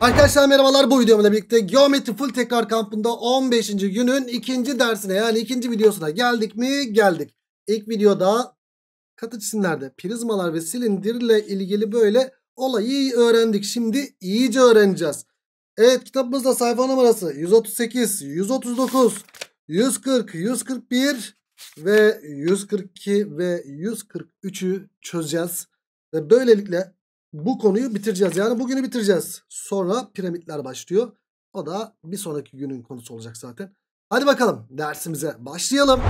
Arkadaşlar merhabalar bu videomla birlikte Geometri Full Tekrar Kampı'nda 15. günün ikinci dersine yani ikinci videosuna geldik mi? Geldik. İlk videoda katı cisimlerde prizmalar ve silindirle ilgili böyle olayı öğrendik. Şimdi iyice öğreneceğiz. Evet kitabımızda sayfa numarası 138, 139, 140, 141 ve 142 ve 143'ü çözeceğiz. Ve böylelikle bu konuyu bitireceğiz. Yani bugünü bitireceğiz. Sonra piramitler başlıyor. O da bir sonraki günün konusu olacak zaten. Hadi bakalım dersimize başlayalım.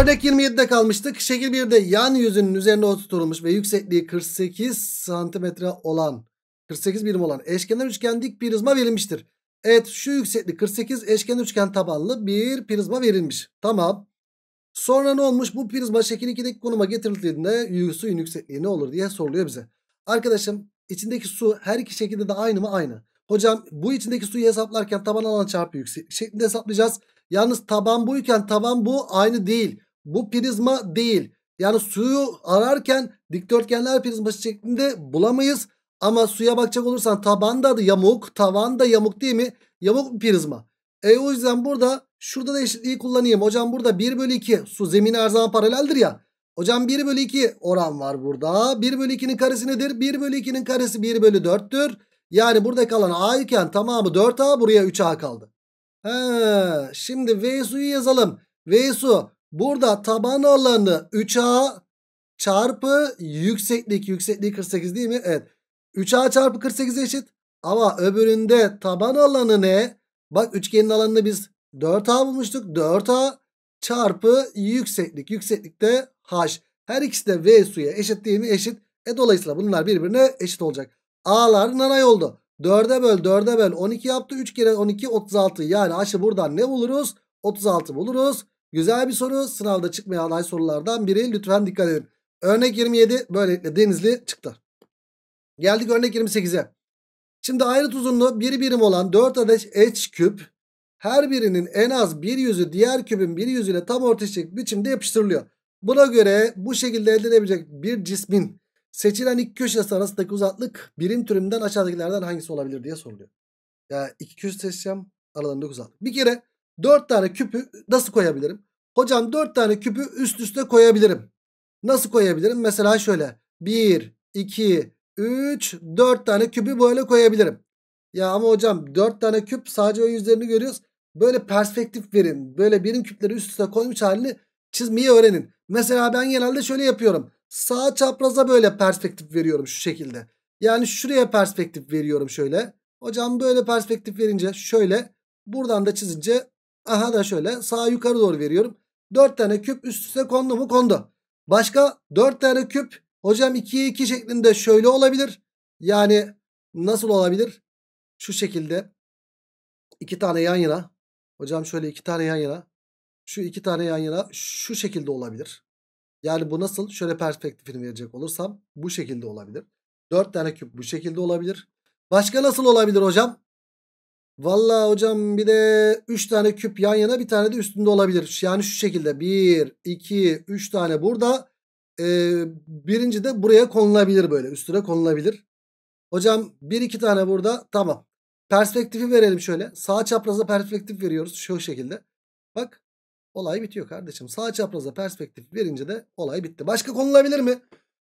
Örnek 27'de kalmıştık. Şekil 1'de yan yüzünün üzerinde oturtulmuş ve yüksekliği 48 santimetre olan 48 birim olan eşkenar üçgen dik prizma verilmiştir. Evet şu yükseklik 48 eşkenar üçgen tabanlı bir prizma verilmiş. Tamam. Sonra ne olmuş? Bu prizma şekil 2'deki konuma getirildiğinde suyun yüksekliği ne olur diye soruluyor bize. Arkadaşım içindeki su her iki şekilde de aynı mı? Aynı. Hocam bu içindeki suyu hesaplarken taban alan çarpı yükseklik şeklinde hesaplayacağız. Yalnız taban buyken taban bu aynı değil. Bu prizma değil. Yani suyu ararken dikdörtgenler prizması şeklinde bulamayız. Ama suya bakacak olursan taban da yamuk, tavan da yamuk değil mi? Yamuk bir prizma. E o yüzden burada şurada da eşitliği kullanayım. Hocam burada 1 bölü 2 su zemini her zaman paraleldir ya. Hocam 1 bölü 2 oran var burada. 1 bölü 2'nin karesi nedir? 1 bölü 2'nin karesi 1 bölü 4'tür. Yani burada kalan A iken tamamı 4A buraya 3A kaldı. He, şimdi suyu yazalım. V su burada taban alanı 3A çarpı yükseklik. Yüksekliği 48 değil mi? Evet. 3A çarpı 48 eşit. Ama öbüründe taban alanı ne? Bak üçgenin alanını biz 4A bulmuştuk. 4A çarpı yükseklik. Yükseklikte H. Her ikisi de V suya eşit değil mi? Eşit. E dolayısıyla bunlar birbirine eşit olacak. A'lar nanay oldu. 4'e böl 4'e böl 12 yaptı. 3 kere 12 36. Yani H'ı buradan ne buluruz? 36 buluruz. Güzel bir soru. Sınavda çıkmayan aday sorulardan biri. Lütfen dikkat edin. Örnek 27 böylelikle Denizli çıktı. Geldik örnek 28'e. Şimdi ayrıt uzunluğu bir birim olan 4 adet H küp her birinin en az bir yüzü diğer kübün bir yüzüyle tam orta biçimde yapıştırılıyor. Buna göre bu şekilde elde edebilecek bir cismin seçilen iki köşesi arasındaki uzaklık birim türümden aşağıdakilerden hangisi olabilir diye soruluyor. Ya yani iki köşe seçeceğim aralarındaki uzaklık. Bir kere dört tane küpü nasıl koyabilirim? Hocam dört tane küpü üst üste koyabilirim. Nasıl koyabilirim? Mesela şöyle bir iki üç dört tane küpü böyle koyabilirim. Ya ama hocam dört tane küp sadece o yüzlerini görüyoruz. Böyle perspektif verin. Böyle birim küpleri üst üste koymuş halini Çizmeyi öğrenin. Mesela ben genelde şöyle yapıyorum. Sağ çapraza böyle perspektif veriyorum şu şekilde. Yani şuraya perspektif veriyorum şöyle. Hocam böyle perspektif verince şöyle. Buradan da çizince aha da şöyle sağa yukarı doğru veriyorum. 4 tane küp üst üste kondu mu kondu. Başka 4 tane küp hocam 2'ye 2 şeklinde şöyle olabilir. Yani nasıl olabilir? Şu şekilde. 2 tane yan yana. Hocam şöyle 2 tane yan yana. Şu iki tane yan yana şu şekilde olabilir. Yani bu nasıl? Şöyle perspektifini verecek olursam bu şekilde olabilir. Dört tane küp bu şekilde olabilir. Başka nasıl olabilir hocam? Valla hocam bir de üç tane küp yan yana bir tane de üstünde olabilir. Yani şu şekilde bir, iki, üç tane burada. E, birinci de buraya konulabilir böyle üstüne konulabilir. Hocam bir iki tane burada tamam. Perspektifi verelim şöyle. Sağ çapraza perspektif veriyoruz şu şekilde. Bak Olay bitiyor kardeşim. Sağ çapraza perspektif verince de olay bitti. Başka konulabilir mi?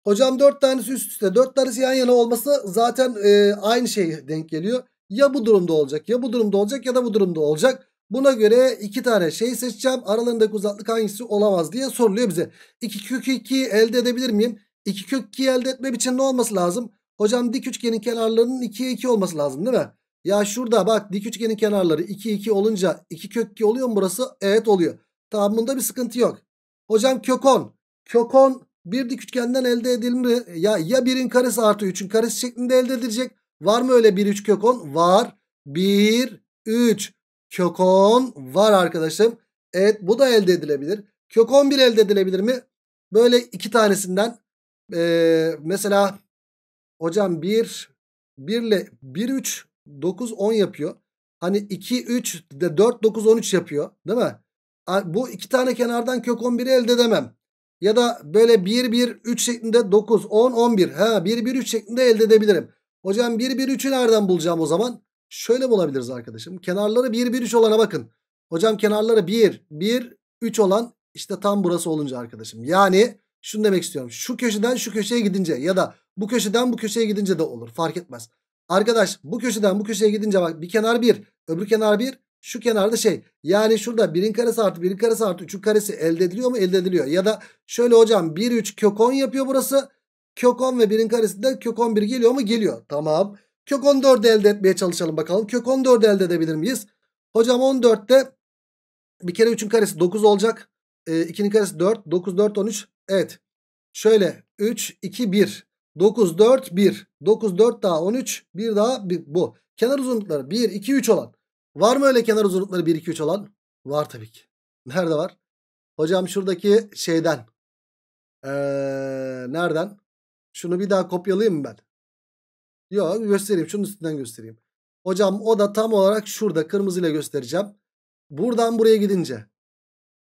Hocam dört tanesi üst üste dört tanesi yan yana olması zaten e, aynı şey denk geliyor. Ya bu durumda olacak ya bu durumda olacak ya da bu durumda olacak. Buna göre iki tane şey seçeceğim. Aralarındaki uzaklık hangisi olamaz diye soruluyor bize. 2 kök 2'yi elde edebilir miyim? 2 kök 2'yi elde etmem için ne olması lazım? Hocam dik üçgenin kenarlarının 2'ye 2 olması lazım değil mi? Ya şurada bak dik üçgenin kenarları 2 2 olunca 2 kök 2 oluyor mu burası? Evet oluyor. Tamam bunda bir sıkıntı yok. Hocam kök 10. Kök 10 bir dik üçgenden elde edilir ya ya 1'in karesi artı 3'ün karesi şeklinde elde edilecek. Var mı öyle 1 3 kök 10? Var. 1 3 kök 10 var arkadaşım. Evet bu da elde edilebilir. Kök 11 elde edilebilir mi? Böyle iki tanesinden ee, mesela hocam 1 1 ile 1 3 9 10 yapıyor. Hani 2 3 de 4 9 13 yapıyor değil mi? bu iki tane kenardan kök 11'i elde edemem. Ya da böyle 1 1 3 şeklinde 9 10 11 ha 1 1 3 şeklinde elde edebilirim. Hocam 1 1 3'ü nereden bulacağım o zaman? Şöyle bulabiliriz arkadaşım. Kenarları 1 1 3 olana bakın. Hocam kenarları 1 1 3 olan işte tam burası olunca arkadaşım. Yani şunu demek istiyorum. Şu köşeden şu köşeye gidince ya da bu köşeden bu köşeye gidince de olur. Fark etmez. Arkadaş bu köşeden bu köşeye gidince bak bir kenar 1 öbür kenar 1 şu kenarda şey yani şurada 1'in karesi artı 1'in karesi artı 3'ün karesi elde ediliyor mu? Elde ediliyor. Ya da şöyle hocam 1 3 kök 10 yapıyor burası. Kök 10 ve 1'in karesinde kök 11 geliyor mu? Geliyor. Tamam. Kök 14'ü elde etmeye çalışalım bakalım. Kök 14'ü elde edebilir miyiz? Hocam 14'te bir kere 3'ün karesi 9 olacak. E, ee, 2'nin karesi 4. 9 4 13. Evet. Şöyle 3 2 1 9 4 1 9 4 daha 13 1 daha 1, bu. Kenar uzunlukları 1 2 3 olan. Var mı öyle kenar uzunlukları 1, 2, 3 olan? Var tabii ki. Nerede var? Hocam şuradaki şeyden. Ee, nereden? Şunu bir daha kopyalayayım mı ben? Yok göstereyim. Şunun üstünden göstereyim. Hocam o da tam olarak şurada. Kırmızıyla göstereceğim. Buradan buraya gidince.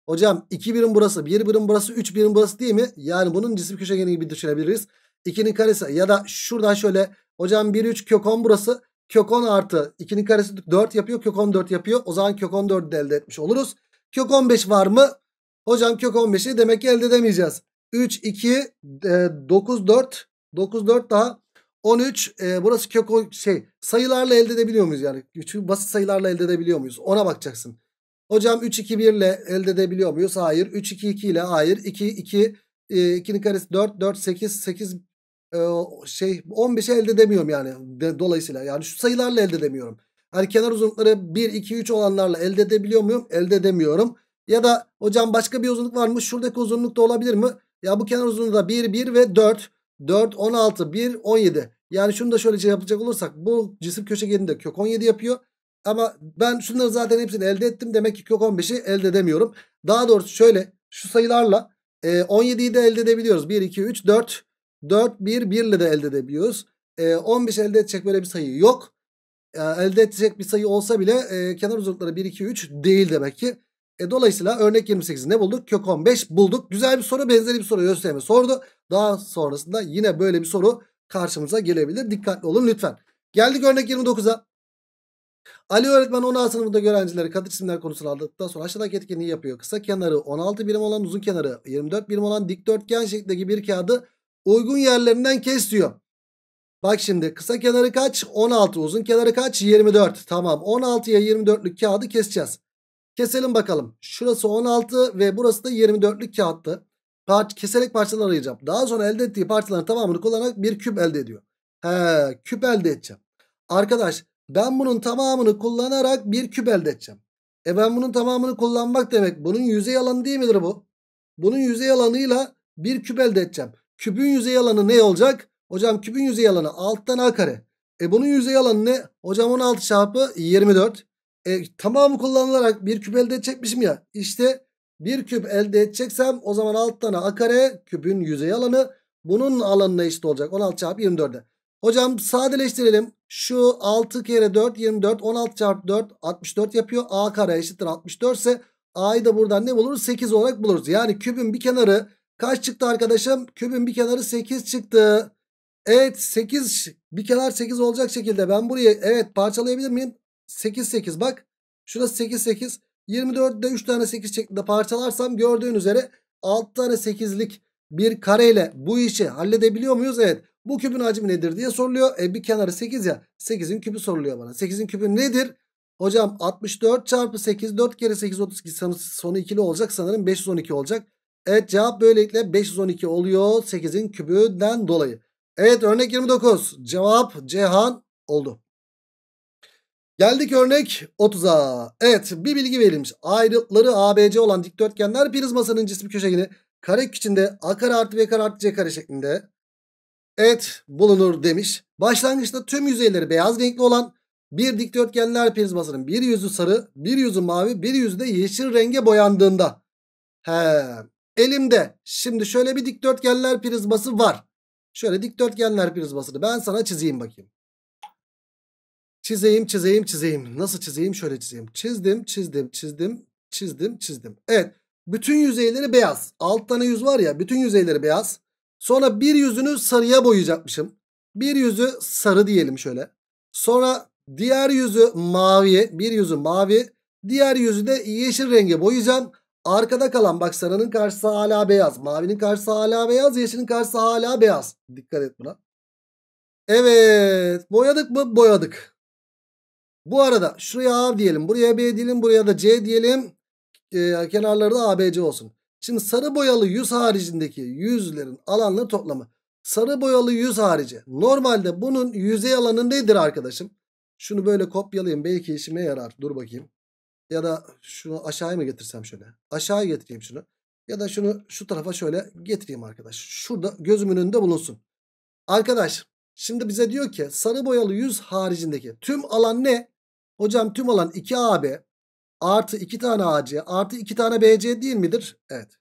Hocam 2 birim burası, 1 birim burası, 3 birim burası değil mi? Yani bunun cisim köşegeni gibi düşünebiliriz. 2'nin karesi ya da şuradan şöyle hocam 1 3 kök 10 burası kök 10 artı 2'nin karesi 4 yapıyor. Kök 14 yapıyor. O zaman kök 14'ü de elde etmiş oluruz. Kök 15 var mı? Hocam kök 15'i demek ki elde edemeyeceğiz. 3, 2, 9, 4. 9, 4 daha. 13 e, burası kök şey sayılarla elde edebiliyor muyuz yani? basit sayılarla elde edebiliyor muyuz? Ona bakacaksın. Hocam 3 2 1 ile elde edebiliyor muyuz? Hayır. 3 2 2 ile hayır. 2 2 e, 2'nin karesi 4 4 8 8 şey 15'i elde edemiyorum yani dolayısıyla yani şu sayılarla elde edemiyorum. Hani kenar uzunlukları 1, 2, 3 olanlarla elde edebiliyor muyum? Elde edemiyorum. Ya da hocam başka bir uzunluk var mı? Şuradaki uzunluk da olabilir mi? Ya bu kenar uzunluğu da 1, 1 ve 4. 4, 16, 1, 17. Yani şunu da şöylece şey yapacak olursak bu cisim köşegeninde kök 17 yapıyor. Ama ben şunları zaten hepsini elde ettim. Demek ki kök 15'i elde edemiyorum. Daha doğrusu şöyle şu sayılarla e, 17'yi de elde edebiliyoruz. 1, 2, 3, 4. 4, 1, 1 ile de elde edebiliyoruz. E, ee, 15 elde edecek böyle bir sayı yok. E, elde edecek bir sayı olsa bile e, kenar uzunlukları 1, 2, 3 değil demek ki. E, dolayısıyla örnek 28 ne bulduk? Kök 15 bulduk. Güzel bir soru benzeri bir soru gösterme sordu. Daha sonrasında yine böyle bir soru karşımıza gelebilir. Dikkatli olun lütfen. Geldik örnek 29'a. Ali öğretmen 16 sınıfında öğrencileri katı cisimler konusunu aldıktan sonra aşağıdaki etkinliği yapıyor. Kısa kenarı 16 birim olan uzun kenarı 24 birim olan dikdörtgen şeklindeki bir kağıdı Uygun yerlerinden kes diyor. Bak şimdi kısa kenarı kaç? 16. Uzun kenarı kaç? 24. Tamam 16'ya 24'lük kağıdı keseceğiz. Keselim bakalım. Şurası 16 ve burası da 24'lük kağıttı. Parç, keserek parçalar arayacağım. Daha sonra elde ettiği parçaların tamamını kullanarak bir küp elde ediyor. He küp elde edeceğim. Arkadaş ben bunun tamamını kullanarak bir küp elde edeceğim. E ben bunun tamamını kullanmak demek. Bunun yüzey alanı değil midir bu? Bunun yüzey alanıyla bir küp elde edeceğim. Kübün yüzey alanı ne olacak? Hocam kübün yüzey alanı alttan a kare. E bunun yüzey alanı ne? Hocam 16 çarpı 24. E, tamamı kullanılarak bir küp elde edecekmişim ya. İşte bir küp elde edeceksem o zaman alttan a kare kübün yüzey alanı bunun alanına eşit olacak. 16 çarpı 24'e. Hocam sadeleştirelim. Şu 6 kere 4 24 16 çarpı 4 64 yapıyor. A kare eşittir 64 ise A'yı da buradan ne buluruz? 8 olarak buluruz. Yani kübün bir kenarı Kaç çıktı arkadaşım? Kübün bir kenarı 8 çıktı. Evet 8 bir kenar 8 olacak şekilde ben burayı evet parçalayabilir miyim? 8 8 bak. Şurası 8 8. 24'de 3 tane 8 şeklinde parçalarsam gördüğün üzere 6 tane 8'lik bir kareyle bu işi halledebiliyor muyuz? Evet. Bu kübün hacmi nedir diye soruluyor. E bir kenarı 8 ya. 8'in kübü soruluyor bana. 8'in kübü nedir? Hocam 64 çarpı 8 4 kere 8 32 sonu ikili olacak sanırım 512 olacak. Evet cevap böylelikle 512 oluyor 8'in kübünden dolayı. Evet örnek 29 cevap Cihan oldu. Geldik örnek 30'a. Evet bir bilgi verilmiş. Ayrıtları ABC olan dikdörtgenler prizmasının cismi köşegeni kare içinde A kare artı B kare artı C kare şeklinde evet bulunur demiş. Başlangıçta tüm yüzeyleri beyaz renkli olan bir dikdörtgenler prizmasının bir yüzü sarı, bir yüzü mavi, bir yüzü de yeşil renge boyandığında. He, elimde. Şimdi şöyle bir dikdörtgenler prizması var. Şöyle dikdörtgenler prizmasını ben sana çizeyim bakayım. Çizeyim çizeyim çizeyim. Nasıl çizeyim şöyle çizeyim. Çizdim çizdim çizdim çizdim çizdim. Evet bütün yüzeyleri beyaz. Alt tane yüz var ya bütün yüzeyleri beyaz. Sonra bir yüzünü sarıya boyayacakmışım. Bir yüzü sarı diyelim şöyle. Sonra diğer yüzü mavi. Bir yüzü mavi. Diğer yüzü de yeşil renge boyayacağım. Arkada kalan bak sarının karşısı hala beyaz. Mavinin karşısı hala beyaz. Yeşilin karşısı hala beyaz. Dikkat et buna. Evet. Boyadık mı? Boyadık. Bu arada şuraya A diyelim. Buraya B diyelim. Buraya da C diyelim. Ee, kenarları da ABC olsun. Şimdi sarı boyalı yüz haricindeki yüzlerin alanları toplamı. Sarı boyalı yüz harici. Normalde bunun yüzey alanı nedir arkadaşım? Şunu böyle kopyalayayım. Belki işime yarar. Dur bakayım ya da şunu aşağıya mı getirsem şöyle? Aşağıya getireyim şunu. Ya da şunu şu tarafa şöyle getireyim arkadaş. Şurada gözümün önünde bulunsun. Arkadaş şimdi bize diyor ki sarı boyalı yüz haricindeki tüm alan ne? Hocam tüm alan 2AB artı 2 tane AC artı 2 tane BC değil midir? Evet.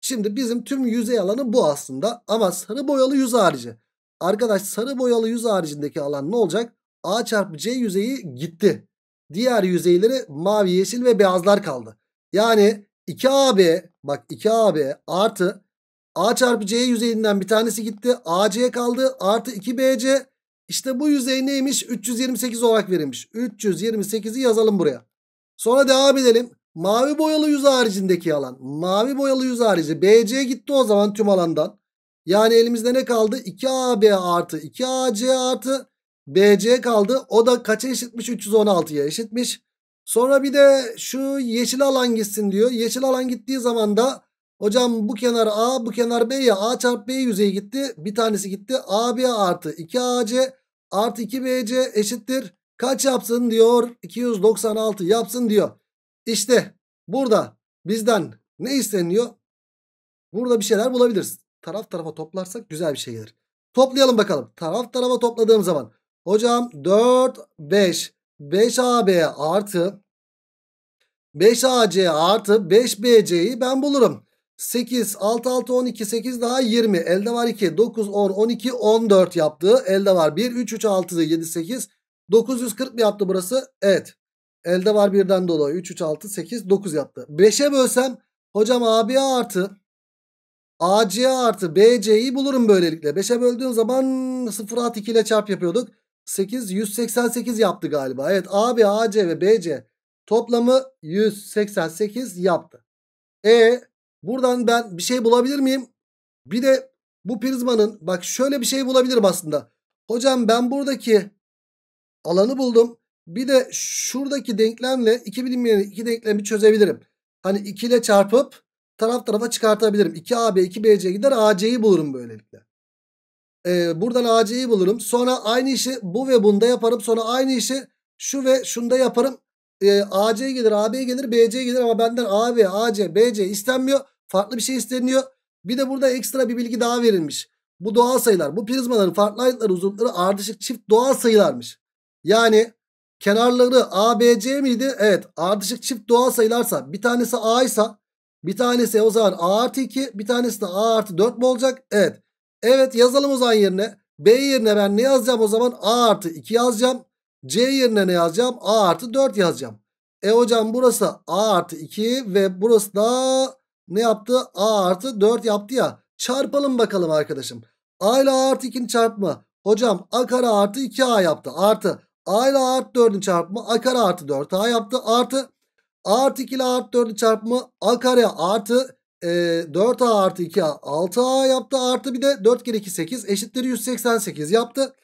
Şimdi bizim tüm yüzey alanı bu aslında ama sarı boyalı yüz harici. Arkadaş sarı boyalı yüz haricindeki alan ne olacak? A çarpı C yüzeyi gitti. Diğer yüzeyleri mavi, yeşil ve beyazlar kaldı. Yani 2AB bak 2AB artı A çarpı C yüzeyinden bir tanesi gitti. AC kaldı artı 2BC. İşte bu yüzey neymiş? 328 olarak verilmiş. 328'i yazalım buraya. Sonra devam edelim. Mavi boyalı yüz haricindeki alan. Mavi boyalı yüz harici. BC gitti o zaman tüm alandan. Yani elimizde ne kaldı? 2AB artı 2AC artı BC kaldı. O da kaça eşitmiş? 316'ya eşitmiş. Sonra bir de şu yeşil alan gitsin diyor. Yeşil alan gittiği zaman da hocam bu kenar A bu kenar B ya A çarpı B yüzeye gitti. Bir tanesi gitti. AB artı 2AC artı 2BC eşittir. Kaç yapsın diyor. 296 yapsın diyor. İşte burada bizden ne isteniyor? Burada bir şeyler bulabiliriz. Taraf tarafa toplarsak güzel bir şey gelir. Toplayalım bakalım. Taraf tarafa topladığım zaman Hocam 4 5 5AB artı 5AC artı 5BC'yi ben bulurum. 8 6 6 12 8 daha 20 elde var 2 9 10 12 14 yaptı. Elde var 1 3 3 6 7 8 940 mı yaptı burası? Evet. Elde var birden dolayı 3 3 6 8 9 yaptı. 5'e bölsem hocam AB artı AC artı BC'yi bulurum böylelikle. 5'e böldüğüm zaman 0 at 2 ile çarp yapıyorduk. 8 188 yaptı galiba. Evet AB, AC ve BC toplamı 188 yaptı. E buradan ben bir şey bulabilir miyim? Bir de bu prizmanın bak şöyle bir şey bulabilirim aslında. Hocam ben buradaki alanı buldum. Bir de şuradaki denklemle iki bilinmeyeni iki denklemi çözebilirim. Hani 2 ile çarpıp taraf tarafa çıkartabilirim. 2AB 2BC gider AC'yi bulurum böylelikle e, buradan AC'yi bulurum. Sonra aynı işi bu ve bunda yaparım. Sonra aynı işi şu ve şunda yaparım. E, ee, AC gelir, AB gelir, BC gelir ama benden AB, AC, BC istenmiyor. Farklı bir şey isteniyor. Bir de burada ekstra bir bilgi daha verilmiş. Bu doğal sayılar. Bu prizmaların farklı ayrıtları uzunlukları ardışık çift doğal sayılarmış. Yani kenarları ABC miydi? Evet ardışık çift doğal sayılarsa bir tanesi A ise bir tanesi o zaman A artı 2 bir tanesi de A artı 4 mü olacak? Evet. Evet yazalım o zaman yerine. B yerine ben ne yazacağım o zaman? A artı 2 yazacağım. C yerine ne yazacağım? A artı 4 yazacağım. E hocam burası A artı 2 ve burası da ne yaptı? A artı 4 yaptı ya. Çarpalım bakalım arkadaşım. A ile A artı 2'nin çarpımı. Hocam A kare artı 2A yaptı. Artı A ile A artı 4'ün çarpımı A kare artı 4A yaptı. Artı A artı 2 ile A artı 4'ün çarpımı A kare artı e, ee, 4A artı 2A 6A yaptı. Artı bir de 4 kere 2 8 eşittir 188 yaptı.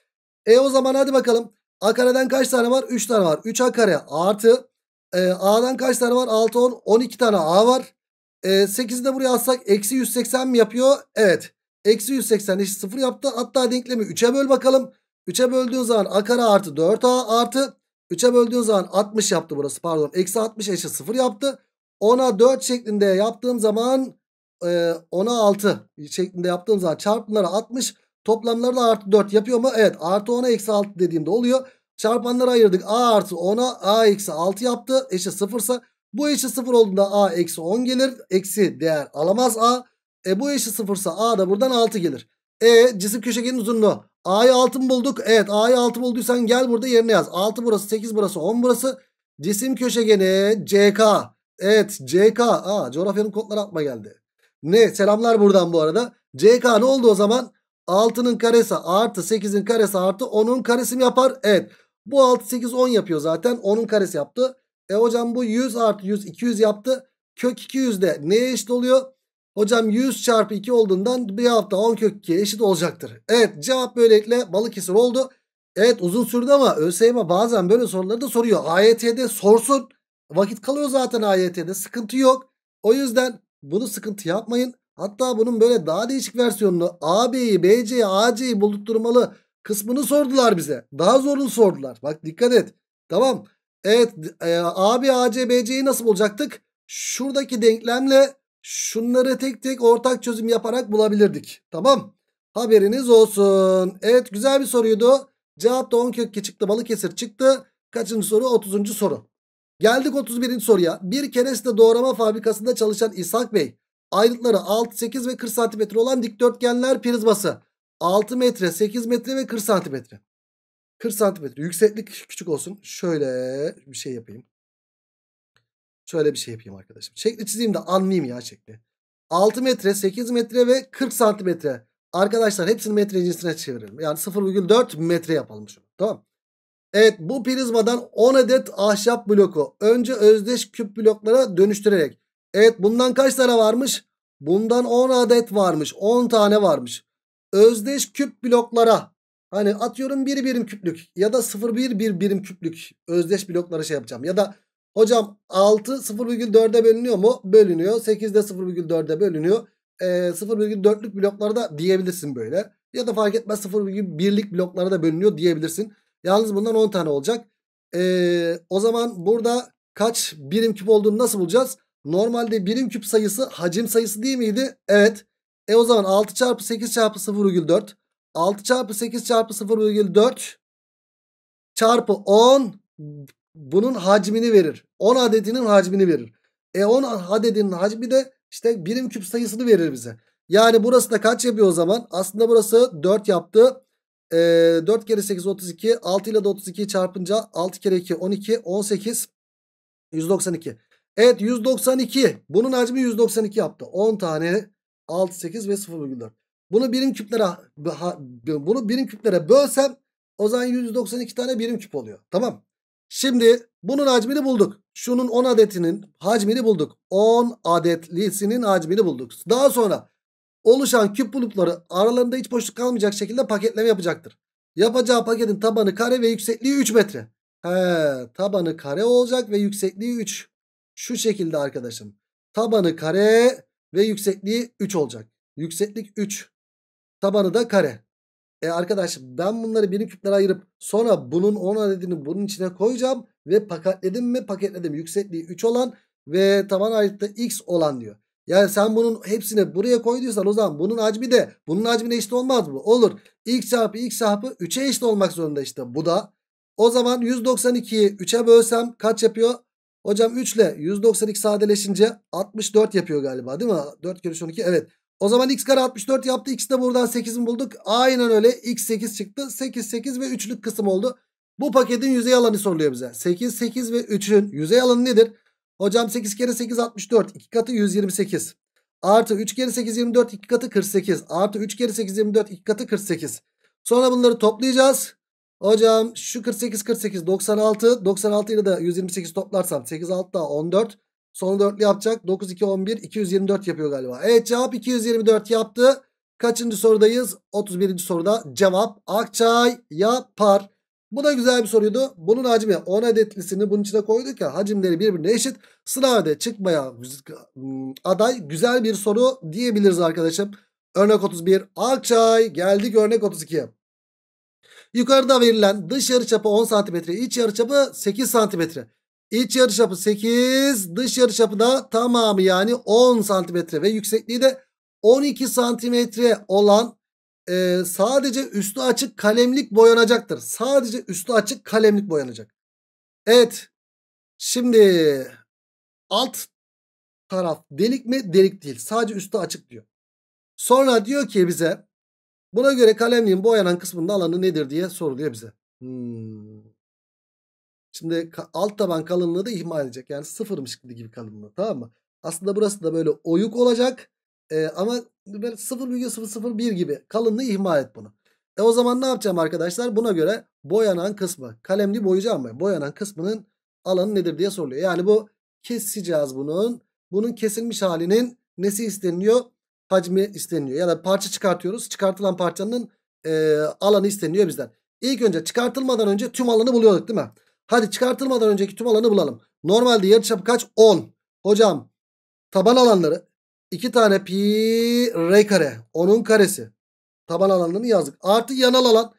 E o zaman hadi bakalım. A kareden kaç tane var? 3 tane var. 3A kare artı e, A'dan kaç tane var? 6, 10, 12 tane A var. E, 8'i de buraya atsak eksi 180 mi yapıyor? Evet. Eksi 180 eşit 0 yaptı. Hatta denklemi 3'e böl bakalım. 3'e böldüğün zaman A kare artı 4A artı 3'e böldüğün zaman 60 yaptı burası pardon. Eksi 60 eşit 0 yaptı. 10'a 4 şeklinde yaptığım zaman e, 10'a 6 şeklinde yaptığım zaman çarpımları 60 toplamları da artı 4 yapıyor mu? Evet artı 10'a eksi 6 dediğimde oluyor. Çarpanları ayırdık. A artı 10'a A eksi 6 yaptı. Eşi 0 ise bu eşi 0 olduğunda A eksi 10 gelir. Eksi değer alamaz A. E bu eşi 0 ise A da buradan 6 gelir. E cisim köşegenin uzunluğu. A'yı 6 mı bulduk? Evet A'yı 6 bulduysan gel burada yerine yaz. 6 burası 8 burası 10 burası. Cisim köşegeni CK Evet CK. Aa, coğrafyanın kodları atma geldi. Ne selamlar buradan bu arada. CK ne oldu o zaman? 6'nın karesi artı 8'in karesi artı 10'un karesi mi yapar? Evet. Bu 6 8 10 yapıyor zaten. 10'un karesi yaptı. E hocam bu 100 artı 100 200 yaptı. Kök 200 de neye eşit oluyor? Hocam 100 çarpı 2 olduğundan bir hafta 10 kök 2'ye eşit olacaktır. Evet cevap böylelikle Balıkesir oldu. Evet uzun sürdü ama ÖSYM bazen böyle soruları da soruyor. AYT'de sorsun. Vakit kalıyor zaten AYT'de. Sıkıntı yok. O yüzden bunu sıkıntı yapmayın. Hatta bunun böyle daha değişik versiyonunu AB'yi, BC'yi, AC'yi buldurmalı kısmını sordular bize. Daha zorunu sordular. Bak dikkat et. Tamam. Evet e, AB, AC, BC'yi nasıl bulacaktık? Şuradaki denklemle şunları tek tek ortak çözüm yaparak bulabilirdik. Tamam. Haberiniz olsun. Evet güzel bir soruydu. Cevap da 10 kökü çıktı. Balıkesir çıktı. Kaçıncı soru? 30. soru. Geldik 31. soruya. Bir kereste doğrama fabrikasında çalışan İshak Bey ayrıtları 6, 8 ve 40 santimetre olan dikdörtgenler prizması. 6 metre, 8 metre ve 40 santimetre. 40 santimetre. Yükseklik küçük olsun. Şöyle bir şey yapayım. Şöyle bir şey yapayım arkadaşım. Şekli çizeyim de anlayayım ya şekli. 6 metre, 8 metre ve 40 santimetre. Arkadaşlar hepsini metre cinsine çevirelim. Yani 0,4 metre yapalım şunu. Tamam. Evet bu prizmadan 10 adet ahşap bloku önce özdeş küp bloklara dönüştürerek. Evet bundan kaç tane varmış? Bundan 10 adet varmış. 10 tane varmış. Özdeş küp bloklara hani atıyorum 1 bir birim küplük ya da 0,1 bir, bir birim küplük özdeş bloklara şey yapacağım. Ya da hocam 6 0,4'e bölünüyor mu? Bölünüyor. 8 de 0,4'e bölünüyor. E, ee, 0,4'lük bloklara da diyebilirsin böyle. Ya da fark etmez 0,1'lik bloklara da bölünüyor diyebilirsin. Yalnız bundan 10 tane olacak. Ee, o zaman burada kaç birim küp olduğunu nasıl bulacağız? Normalde birim küp sayısı hacim sayısı değil miydi? Evet. E o zaman 6 çarpı 8 çarpı 0,4. 6 çarpı 8 çarpı 0,4 çarpı 10 bunun hacmini verir. 10 adetinin hacmini verir. E 10 adedinin hacmi de işte birim küp sayısını verir bize. Yani burası da kaç yapıyor o zaman? Aslında burası 4 yaptı e, 4 kere 8 32 6 ile de 32'yi çarpınca 6 kere 2 12 18 192. Evet 192 bunun hacmi 192 yaptı 10 tane 6 8 ve 0,4. Bunu birim küplere bunu birim küplere bölsem o zaman 192 tane birim küp oluyor. Tamam. Şimdi bunun hacmini bulduk. Şunun 10 adetinin hacmini bulduk. 10 adetlisinin hacmini bulduk. Daha sonra oluşan küp bulutları aralarında hiç boşluk kalmayacak şekilde paketleme yapacaktır. Yapacağı paketin tabanı kare ve yüksekliği 3 metre. He, tabanı kare olacak ve yüksekliği 3. Şu şekilde arkadaşım. Tabanı kare ve yüksekliği 3 olacak. Yükseklik 3. Tabanı da kare. E arkadaşım ben bunları birim küplere ayırıp sonra bunun 10 adedini bunun içine koyacağım. Ve paketledim mi paketledim. Yüksekliği 3 olan ve taban ayrıtı x olan diyor. Yani sen bunun hepsini buraya koyduysan o zaman bunun hacmi de bunun hacmine eşit olmaz mı? Olur. X çarpı X çarpı 3'e eşit olmak zorunda işte bu da. O zaman 192'yi 3'e bölsem kaç yapıyor? Hocam 3 ile 192 sadeleşince 64 yapıyor galiba değil mi? 4 kere 12 evet. O zaman x kare 64 yaptı. X de buradan 8'in bulduk. Aynen öyle. X 8 çıktı. 8 8 ve 3'lük kısım oldu. Bu paketin yüzey alanı soruluyor bize. 8 8 ve 3'ün yüzey alanı nedir? Hocam 8 kere 8 64. 2 katı 128. Artı 3 kere 8 24. 2 katı 48. Artı 3 kere 8 24. 2 katı 48. Sonra bunları toplayacağız. Hocam şu 48 48 96. 96 ile de 128 toplarsam 8 6 daha 14. Sonu 4'lü yapacak. 9 2 11 224 yapıyor galiba. Evet cevap 224 yaptı. Kaçıncı sorudayız? 31. soruda cevap Akçay yapar. Bu da güzel bir soruydu. Bunun hacmi 10 adetlisini bunun içine koyduk ya hacimleri birbirine eşit. sınavda çıkmaya aday güzel bir soru diyebiliriz arkadaşım. Örnek 31 Akçay geldik örnek 32. Yukarıda verilen dış yarıçapı 10 cm, iç yarıçapı 8 cm. İç yarıçapı 8, dış yarıçapı da tamamı yani 10 cm ve yüksekliği de 12 cm olan e, sadece üstü açık kalemlik boyanacaktır. Sadece üstü açık kalemlik boyanacak. Evet. Şimdi alt taraf delik mi? Delik değil. Sadece üstü açık diyor. Sonra diyor ki bize buna göre kalemliğin boyanan kısmının alanı nedir diye soruluyor bize. Hmm. Şimdi alt taban kalınlığı da ihmal edecek. Yani sıfırmış gibi kalınlığı tamam mı? Aslında burası da böyle oyuk olacak. E, ama böyle 0,001 gibi kalınlığı ihmal et bunu. E o zaman ne yapacağım arkadaşlar? Buna göre boyanan kısmı kalemli boyayacağım mı? Boyanan kısmının alanı nedir diye soruluyor. Yani bu keseceğiz bunun. Bunun kesilmiş halinin nesi isteniyor? Hacmi isteniyor. Ya da parça çıkartıyoruz. Çıkartılan parçanın e, alanı isteniyor bizden. İlk önce çıkartılmadan önce tüm alanı buluyorduk değil mi? Hadi çıkartılmadan önceki tüm alanı bulalım. Normalde yarıçapı kaç? 10. Hocam taban alanları 2 tane pi r kare. Onun karesi. Taban alanını yazdık. Artı yanal alan.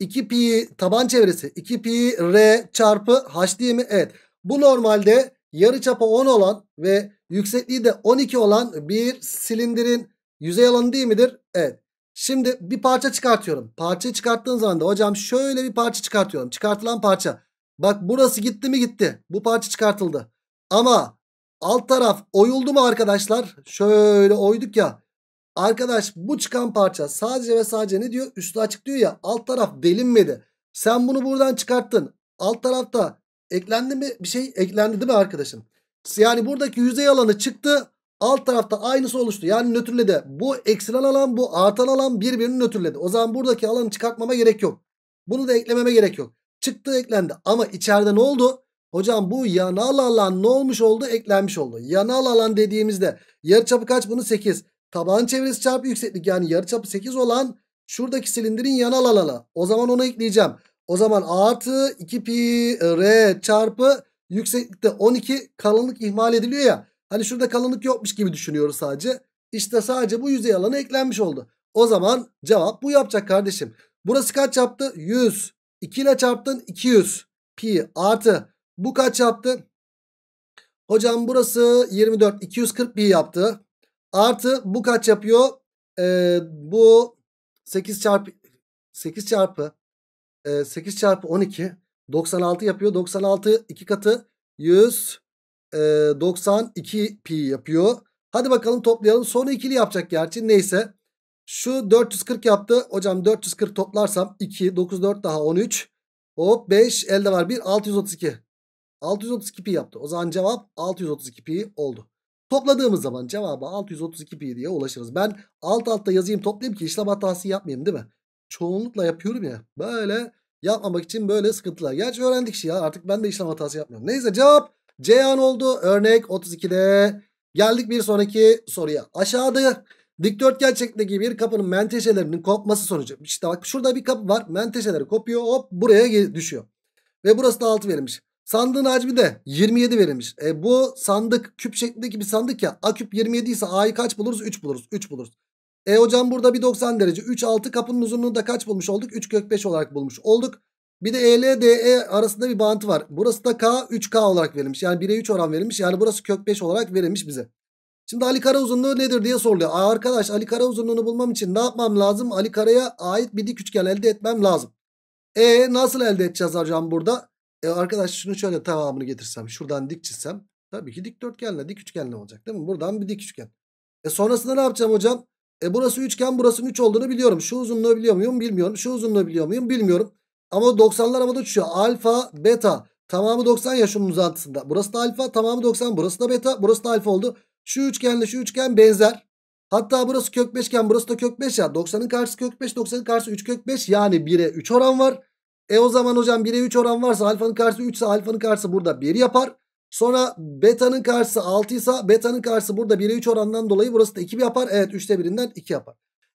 2 pi taban çevresi. 2 pi r çarpı h değil mi? Evet. Bu normalde yarı yarıçapı 10 olan ve yüksekliği de 12 olan bir silindirin yüzey alanı değil midir? Evet. Şimdi bir parça çıkartıyorum. Parçayı çıkarttığın zaman da hocam şöyle bir parça çıkartıyorum. Çıkartılan parça. Bak burası gitti mi gitti. Bu parça çıkartıldı. Ama Alt taraf oyuldu mu arkadaşlar? Şöyle oyduk ya. Arkadaş bu çıkan parça sadece ve sadece ne diyor? Üstü açık diyor ya. Alt taraf delinmedi. Sen bunu buradan çıkarttın. Alt tarafta eklendi mi bir şey? Eklendi değil mi arkadaşım? Yani buradaki yüzey alanı çıktı. Alt tarafta aynısı oluştu. Yani nötrledi. Bu eksilen alan bu artan alan birbirini nötrledi. O zaman buradaki alanı çıkartmama gerek yok. Bunu da eklememe gerek yok. Çıktı eklendi. Ama içeride ne oldu? Hocam bu yanal alan ne olmuş oldu? Eklenmiş oldu. Yanal alan dediğimizde yarıçapı kaç bunu 8. Taban çevresi çarpı yükseklik yani yarıçapı 8 olan şuradaki silindirin yanal alanı. O zaman onu ekleyeceğim. O zaman artı 2 pi r çarpı yükseklikte 12 kalınlık ihmal ediliyor ya. Hani şurada kalınlık yokmuş gibi düşünüyoruz sadece. İşte sadece bu yüzey alanı eklenmiş oldu. O zaman cevap bu yapacak kardeşim. Burası kaç yaptı? 100. 2 ile çarptın 200. Pi artı bu kaç yaptı? Hocam burası 24. 240 bir yaptı. Artı bu kaç yapıyor? Ee, bu 8 çarpı 8 çarpı 8 çarpı 12 96 yapıyor. 96 iki katı 100 92 pi yapıyor. Hadi bakalım toplayalım. Sonra ikili yapacak gerçi. Neyse. Şu 440 yaptı. Hocam 440 toplarsam 2, 94 daha 13. Hop 5 elde var. 1, 632. 632 pi yaptı. O zaman cevap 632 pi oldu. Topladığımız zaman cevaba 632 pi diye ulaşırız. Ben alt altta yazayım toplayayım ki işlem hatası yapmayayım değil mi? Çoğunlukla yapıyorum ya. Böyle yapmamak için böyle sıkıntılar. Gerçi öğrendik şey ya artık ben de işlem hatası yapmıyorum. Neyse cevap Ceyhan oldu. Örnek 32'de. Geldik bir sonraki soruya. Aşağıda dikdörtgen şeklindeki bir kapının menteşelerinin kopması sonucu. İşte bak şurada bir kapı var. Menteşeleri kopuyor hop buraya düşüyor. Ve burası da 6 verilmiş. Sandığın hacmi de 27 verilmiş. E bu sandık küp şeklindeki bir sandık ya. A küp 27 ise A'yı kaç buluruz? 3 buluruz. 3 buluruz. E hocam burada bir 90 derece. 3 6 kapının uzunluğunu da kaç bulmuş olduk? 3 kök 5 olarak bulmuş olduk. Bir de EL DE arasında bir bağıntı var. Burası da K 3K olarak verilmiş. Yani 1'e 3 oran verilmiş. Yani burası kök 5 olarak verilmiş bize. Şimdi Ali Kara uzunluğu nedir diye soruluyor. Aa, arkadaş Ali Kara uzunluğunu bulmam için ne yapmam lazım? Ali Kara'ya ait bir dik üçgen elde etmem lazım. E nasıl elde edeceğiz hocam burada? E arkadaş şunu şöyle tamamını getirsem şuradan dik çizsem tabii ki dikdörtgenle dik üçgenle olacak değil mi? Buradan bir dik üçgen. E sonrasında ne yapacağım hocam? E burası üçgen burasının 3 olduğunu biliyorum. Şu uzunluğu biliyor muyum bilmiyorum. Şu uzunluğu biliyor muyum bilmiyorum. Ama 90'lar havada uçuyor. Alfa beta tamamı 90 ya şunun uzantısında. Burası da alfa tamamı 90 burası da beta burası da alfa oldu. Şu üçgenle şu üçgen benzer. Hatta burası kök 5 burası da kök 5 ya. 90'ın karşısı kök 5 90'ın karşısı 3 kök 5 yani 1'e 3 oran var. E o zaman hocam 1'e 3 oran varsa alfanın karşısı 3 ise alfanın karşısı burada 1 yapar. Sonra beta'nın karşısı 6 ise beta'nın karşısı burada 1'e 3 orandan dolayı burası da 2 yapar. Evet 3'te 1'inden 2 yapar.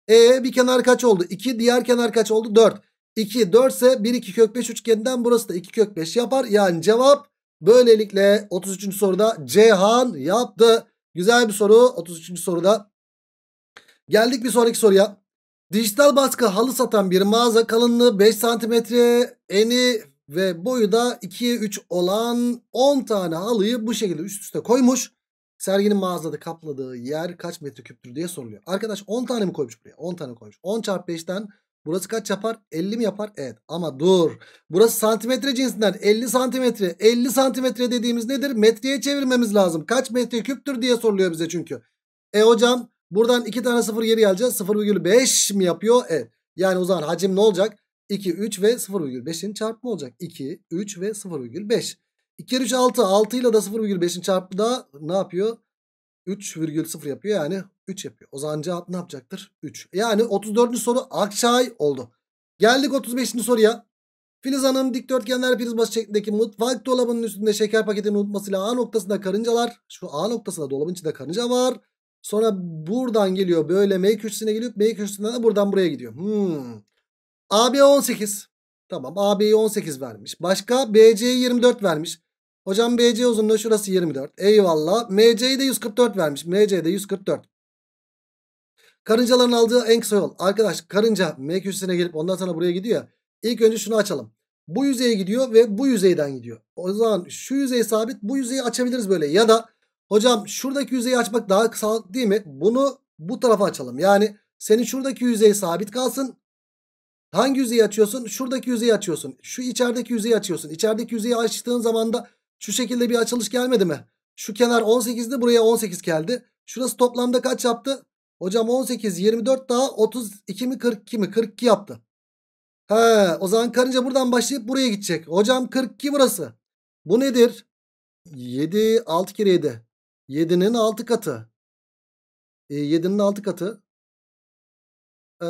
E bir kenar kaç oldu? 2 diğer kenar kaç oldu? 4. 2 4 ise 1 2 kök 5 üçgeninden burası da 2 kök 5 yapar. Yani cevap böylelikle 33. soruda Ceyhan yaptı. Güzel bir soru 33. soruda. Geldik bir sonraki soruya. Dijital baskı halı satan bir mağaza kalınlığı 5 cm, eni ve boyu da 2'ye 3 olan 10 tane halıyı bu şekilde üst üste koymuş. Serginin mağazada kapladığı yer kaç metreküptür diye soruluyor. Arkadaş 10 tane mi koymuş buraya? 10 tane koymuş. 10 çarpı 5'ten burası kaç yapar? 50 mi yapar? Evet ama dur. Burası santimetre cinsinden 50 santimetre. 50 santimetre dediğimiz nedir? Metreye çevirmemiz lazım. Kaç metreküptür diye soruluyor bize çünkü. E hocam Buradan 2 tane 0 geri geleceğiz. 0,5 mi yapıyor? Evet. Yani o zaman hacim ne olacak? 2, 3 ve 0,5'in çarpımı olacak. 2, 3 ve 0,5. 2 kere 3 6. 6 ile de 0,5'in çarpımı da ne yapıyor? 3,0 yapıyor yani 3 yapıyor. O zaman cevap ne yapacaktır? 3. Yani 34. soru Akçay oldu. Geldik 35. soruya. Filiz Hanım dikdörtgenler prizması şeklindeki mutfak dolabının üstünde şeker paketini unutmasıyla A noktasında karıncalar. Şu A noktasında dolabın içinde karınca var. Sonra buradan geliyor böyle M köşesine geliyor. M köşesinden de buradan buraya gidiyor. Hmm. AB 18. Tamam AB'yi 18 vermiş. Başka BC'yi 24 vermiş. Hocam BC uzunluğu şurası 24. Eyvallah. MC'yi de 144 vermiş. MC'de 144. Karıncaların aldığı en kısa yol. Arkadaş karınca M köşesine gelip ondan sonra buraya gidiyor ya. İlk önce şunu açalım. Bu yüzeye gidiyor ve bu yüzeyden gidiyor. O zaman şu yüzey sabit bu yüzeyi açabiliriz böyle. Ya da Hocam şuradaki yüzeyi açmak daha sağlıklı değil mi? Bunu bu tarafa açalım. Yani senin şuradaki yüzey sabit kalsın. Hangi yüzeyi açıyorsun? Şuradaki yüzeyi açıyorsun. Şu içerideki yüzeyi açıyorsun. İçerideki yüzeyi açtığın zaman da şu şekilde bir açılış gelmedi mi? Şu kenar 18'di buraya 18 geldi. Şurası toplamda kaç yaptı? Hocam 18, 24 daha 32 mi 42 mi? 42 yaptı. He, o zaman karınca buradan başlayıp buraya gidecek. Hocam 42 burası. Bu nedir? 7, 6 kere 7. 7'nin 6 katı. E, 7'nin 6 katı. Ee,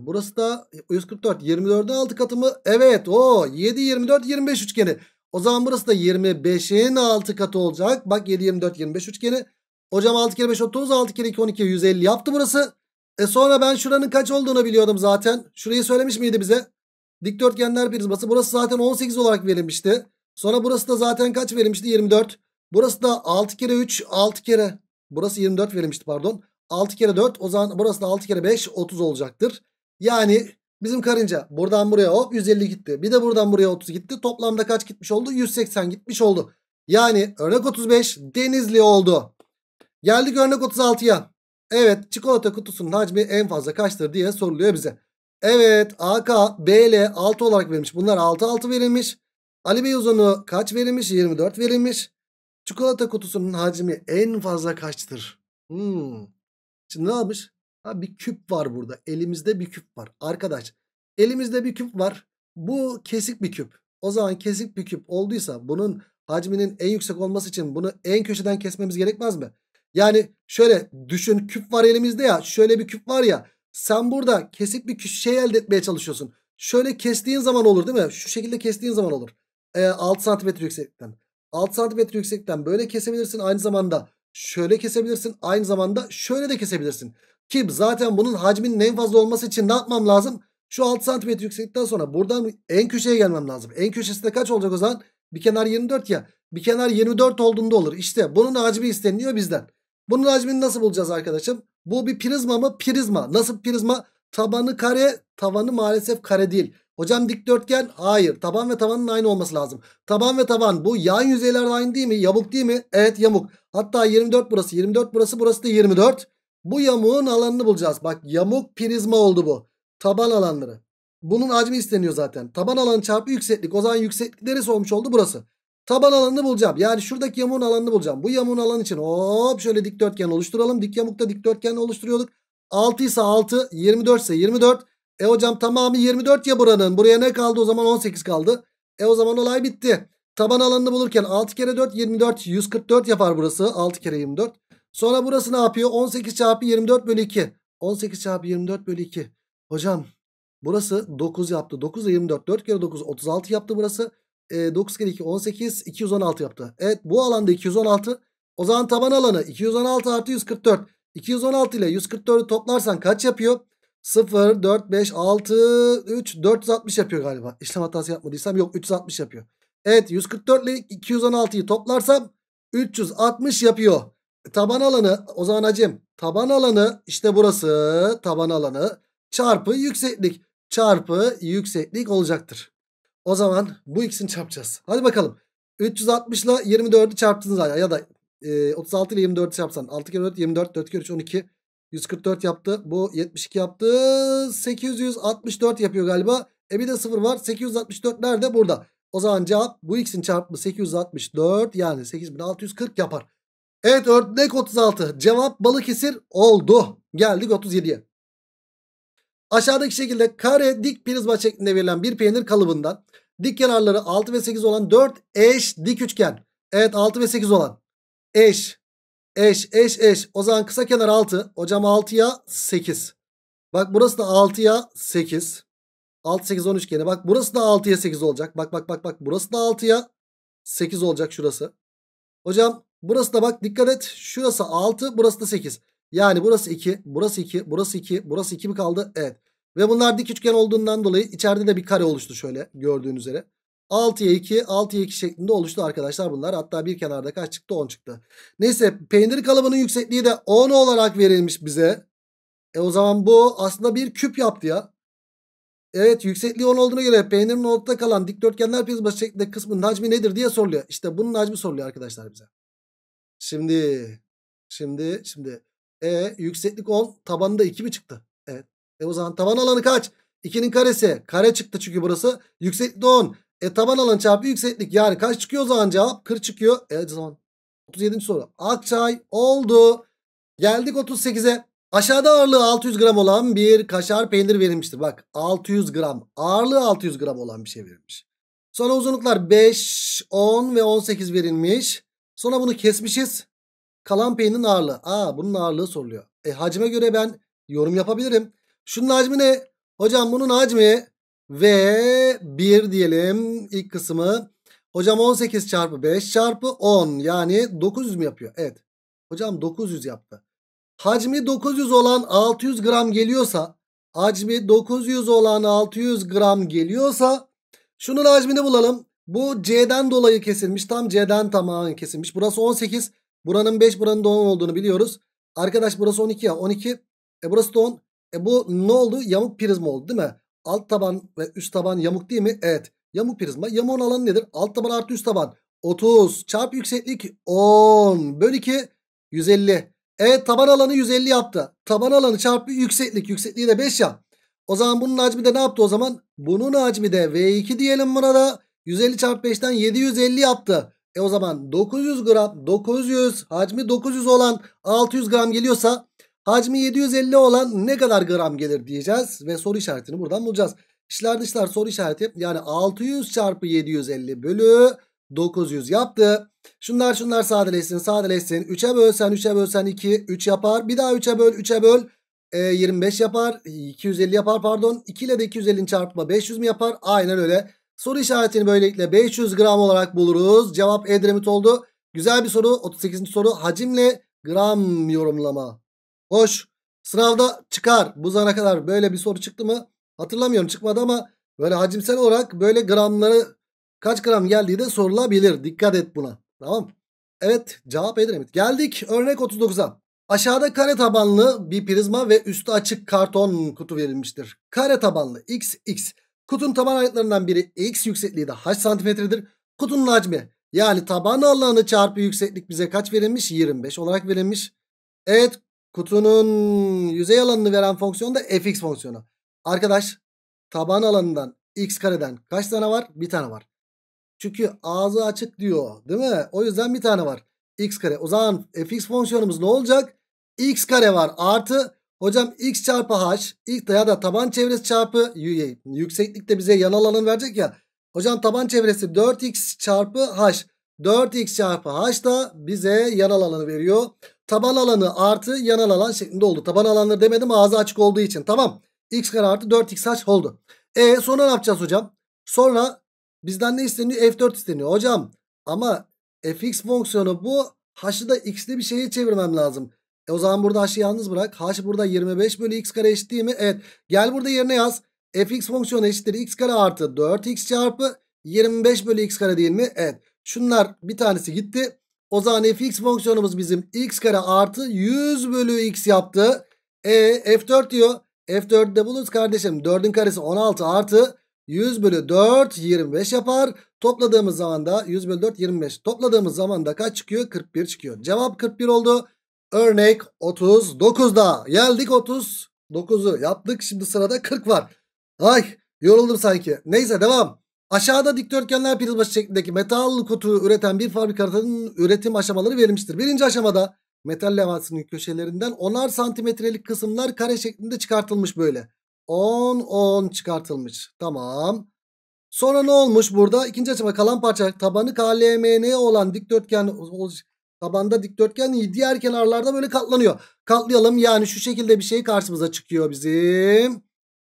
burası da 144. 24'ün 6 katı mı? Evet. O 7, 24, 25 üçgeni. O zaman burası da 25'in 6 katı olacak. Bak 7, 24, 25 üçgeni. Hocam 6 kere 5 30, 6 kere 2 12, 150 yaptı burası. E sonra ben şuranın kaç olduğunu biliyordum zaten. Şurayı söylemiş miydi bize? Dikdörtgenler prizması. Burası zaten 18 olarak verilmişti. Sonra burası da zaten kaç verilmişti? 24. Burası da 6 kere 3 6 kere. Burası 24 verilmişti pardon. 6 kere 4 o zaman burası da 6 kere 5 30 olacaktır. Yani bizim karınca buradan buraya hop 150 gitti. Bir de buradan buraya 30 gitti. Toplamda kaç gitmiş oldu? 180 gitmiş oldu. Yani örnek 35 denizli oldu. Geldik örnek 36'ya. Evet çikolata kutusunun hacmi en fazla kaçtır diye soruluyor bize. Evet AK, BL 6 olarak verilmiş. Bunlar 6 6 verilmiş. Ali Bey uzunluğu kaç verilmiş? 24 verilmiş. Çikolata kutusunun hacmi en fazla kaçtır? Hmm. Şimdi ne yapmış? Ha, bir küp var burada. Elimizde bir küp var. Arkadaş elimizde bir küp var. Bu kesik bir küp. O zaman kesik bir küp olduysa bunun hacminin en yüksek olması için bunu en köşeden kesmemiz gerekmez mi? Yani şöyle düşün küp var elimizde ya şöyle bir küp var ya sen burada kesik bir şey elde etmeye çalışıyorsun. Şöyle kestiğin zaman olur değil mi? Şu şekilde kestiğin zaman olur. Ee, 6 cm yükseklikten. 6 santimetre yüksekten böyle kesebilirsin. Aynı zamanda şöyle kesebilirsin. Aynı zamanda şöyle de kesebilirsin. Ki zaten bunun hacminin en fazla olması için ne yapmam lazım? Şu 6 santimetre yükseklikten sonra buradan en köşeye gelmem lazım. En köşesinde kaç olacak o zaman? Bir kenar 24 ya. Bir kenar 24 olduğunda olur. İşte bunun hacmi isteniyor bizden. Bunun hacmini nasıl bulacağız arkadaşım? Bu bir prizma mı? Prizma. Nasıl prizma? Tabanı kare. Tavanı maalesef kare değil. Hocam dikdörtgen hayır taban ve tabanın aynı olması lazım. Taban ve taban bu yan yüzeyler aynı değil mi? Yamuk değil mi? Evet yamuk. Hatta 24 burası 24 burası burası da 24. Bu yamuğun alanını bulacağız. Bak yamuk prizma oldu bu. Taban alanları. Bunun hacmi isteniyor zaten. Taban alanı çarpı yükseklik. O zaman yükseklik neresi olmuş oldu burası. Taban alanını bulacağım. Yani şuradaki yamuğun alanını bulacağım. Bu yamuğun alanı için hop şöyle dikdörtgen oluşturalım. Dik yamukta dikdörtgen oluşturuyorduk. 6 ise 6, 24 ise 24. E hocam tamamı 24 ya buranın. Buraya ne kaldı o zaman 18 kaldı. E o zaman olay bitti. Taban alanını bulurken 6 kere 4 24 144 yapar burası. 6 kere 24. Sonra burası ne yapıyor? 18 çarpı 24 bölü 2. 18 çarpı 24 bölü 2. Hocam burası 9 yaptı. 9 ile 24. 4 kere 9 36 yaptı burası. E, 9 kere 2 18 216 yaptı. Evet bu alanda 216. O zaman taban alanı 216 artı 144. 216 ile 144'ü toplarsan kaç yapıyor? 0, 4, 5, 6, 3, 460 yapıyor galiba. İşlem hatası yapmadıysam yok 360 yapıyor. Evet 144 ile 216'yı toplarsam 360 yapıyor. E, taban alanı o zaman hacim taban alanı işte burası taban alanı çarpı yükseklik çarpı yükseklik olacaktır. O zaman bu ikisini çarpacağız. Hadi bakalım. 360 ile 24'ü çarptınız ya da e, 36 ile 24'ü çarpsan 6 kere 4 24 4 kere 3 12 144 yaptı. Bu 72 yaptı. 864 yapıyor galiba. E bir de 0 var. 864 nerede? Burada. O zaman cevap bu x'in çarpımı 864 yani 8640 yapar. Evet örnek 36. Cevap Balıkesir oldu. Geldik 37'ye. Aşağıdaki şekilde kare dik prizma şeklinde verilen bir peynir kalıbından dik kenarları 6 ve 8 olan 4 eş dik üçgen. Evet 6 ve 8 olan eş Eş eş eş. O zaman kısa kenar 6. Hocam 6'ya 8. Bak burası da 6'ya 8. 6 8 10 üçgeni. Bak burası da 6'ya 8 olacak. Bak bak bak bak. Burası da 6'ya 8 olacak şurası. Hocam burası da bak dikkat et. Şurası 6 burası da 8. Yani burası 2 burası 2 burası 2 burası 2 mi kaldı? Evet. Ve bunlar dik üçgen olduğundan dolayı içeride de bir kare oluştu şöyle gördüğün üzere. 6'ya 2, 6'ya 2 şeklinde oluştu arkadaşlar bunlar. Hatta bir kenarda kaç çıktı? 10 çıktı. Neyse peynir kalıbının yüksekliği de 10 olarak verilmiş bize. E o zaman bu aslında bir küp yaptı ya. Evet yüksekliği 10 olduğuna göre peynirin ortada kalan dikdörtgenler prizması şeklinde kısmının hacmi nedir diye soruluyor. İşte bunun hacmi soruluyor arkadaşlar bize. Şimdi şimdi şimdi e yükseklik 10 tabanında 2 mi çıktı? Evet. E o zaman taban alanı kaç? 2'nin karesi. Kare çıktı çünkü burası. Yükseklik 10. E taban alan çarpı yükseklik. Yani kaç çıkıyor o zaman cevap? 40 çıkıyor. Evet o zaman 37. soru. Akçay oldu. Geldik 38'e. Aşağıda ağırlığı 600 gram olan bir kaşar peynir verilmiştir. Bak 600 gram. Ağırlığı 600 gram olan bir şey verilmiş. Sonra uzunluklar 5, 10 ve 18 verilmiş. Sonra bunu kesmişiz. Kalan peynirin ağırlığı. Aa bunun ağırlığı soruluyor. E hacme göre ben yorum yapabilirim. Şunun hacmi ne? Hocam bunun hacmi ve 1 diyelim ilk kısmı. Hocam 18 çarpı 5 çarpı 10 yani 900 mü yapıyor? Evet. Hocam 900 yaptı. Hacmi 900 olan 600 gram geliyorsa hacmi 900 olan 600 gram geliyorsa şunun hacmini bulalım. Bu C'den dolayı kesilmiş. Tam C'den tamamen kesilmiş. Burası 18. Buranın 5 buranın da 10 olduğunu biliyoruz. Arkadaş burası 12 ya 12. E burası da 10. E bu ne oldu? Yamuk prizma oldu değil mi? alt taban ve üst taban yamuk değil mi? Evet. Yamuk prizma. Yamuğun alanı nedir? Alt taban artı üst taban. 30 çarpı yükseklik 10 bölü 2 150. Evet taban alanı 150 yaptı. Taban alanı çarpı yükseklik. Yüksekliği de 5 ya. O zaman bunun hacmi de ne yaptı o zaman? Bunun hacmi de V2 diyelim buna da. 150 çarpı 5'ten 750 yaptı. E o zaman 900 gram 900 hacmi 900 olan 600 gram geliyorsa Hacmi 750 olan ne kadar gram gelir diyeceğiz ve soru işaretini buradan bulacağız. İşler dışlar soru işareti yani 600 çarpı 750 bölü 900 yaptı. Şunlar şunlar sadeleşsin sadeleşsin. 3'e bölsen 3'e bölsen 2 3 yapar. Bir daha 3'e böl 3'e böl e, 25 yapar. 250 yapar pardon. 2 ile de 250'nin çarpma 500 mi yapar? Aynen öyle. Soru işaretini böylelikle 500 gram olarak buluruz. Cevap Edremit oldu. Güzel bir soru. 38. soru hacimle gram yorumlama. Hoş. Sınavda çıkar. Bu zamana kadar böyle bir soru çıktı mı? Hatırlamıyorum çıkmadı ama böyle hacimsel olarak böyle gramları kaç gram geldiği de sorulabilir. Dikkat et buna. Tamam Evet cevap Edremit. Geldik örnek 39'a. Aşağıda kare tabanlı bir prizma ve üstü açık karton kutu verilmiştir. Kare tabanlı x x. Kutunun taban ayetlerinden biri x yüksekliği de h santimetredir. Kutunun hacmi yani taban alanı çarpı yükseklik bize kaç verilmiş? 25 olarak verilmiş. Evet Kutunun yüzey alanını veren fonksiyon da fx fonksiyonu. Arkadaş taban alanından x kareden kaç tane var? Bir tane var. Çünkü ağzı açık diyor değil mi? O yüzden bir tane var. x kare. O zaman fx fonksiyonumuz ne olacak? x kare var artı hocam x çarpı h ilk ya da taban çevresi çarpı y. Yükseklik de bize yan alanı verecek ya. Hocam taban çevresi 4x çarpı h. 4x çarpı h da bize yan alanı veriyor taban alanı artı yanal alan şeklinde oldu. Taban alanları demedim ağzı açık olduğu için. Tamam. X kare artı 4x aç oldu. E sonra ne yapacağız hocam? Sonra bizden ne isteniyor? F4 isteniyor. Hocam ama fx fonksiyonu bu h'ı da x'li bir şeye çevirmem lazım. E o zaman burada h'ı yalnız bırak. h burada 25 bölü x kare eşit değil mi? Evet. Gel burada yerine yaz. fx fonksiyonu eşittir x kare artı 4x çarpı 25 bölü x kare değil mi? Evet. Şunlar bir tanesi gitti. O zaman fx fonksiyonumuz bizim x kare artı 100 bölü x yaptı. E f4 diyor. F4'ü de buluruz kardeşim. 4'ün karesi 16 artı 100 bölü 4 25 yapar. Topladığımız zaman da 100 bölü 4 25. Topladığımız zaman da kaç çıkıyor? 41 çıkıyor. Cevap 41 oldu. Örnek 39'da. Geldik 39'u yaptık. Şimdi sırada 40 var. Ay yoruldum sanki. Neyse devam. Aşağıda dikdörtgenler prizması şeklindeki metal kutu üreten bir fabrikanın üretim aşamaları verilmiştir. Birinci aşamada metal levhasının köşelerinden 10'ar santimetrelik kısımlar kare şeklinde çıkartılmış böyle. 10 10 çıkartılmış. Tamam. Sonra ne olmuş burada? İkinci aşama kalan parça tabanı KLMN olan dikdörtgen tabanda dikdörtgen diğer kenarlarda böyle katlanıyor. Katlayalım yani şu şekilde bir şey karşımıza çıkıyor bizim.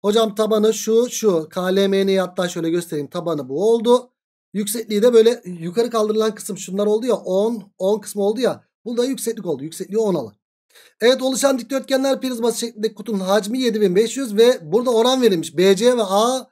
Hocam tabanı şu şu. KLM'ni hatta şöyle göstereyim. Tabanı bu oldu. Yüksekliği de böyle yukarı kaldırılan kısım şunlar oldu ya 10 10 kısmı oldu ya. Bu da yükseklik oldu. Yüksekliği 10 alın. Evet oluşan dikdörtgenler prizması şeklindeki kutunun hacmi 7500 ve burada oran verilmiş. BC ve A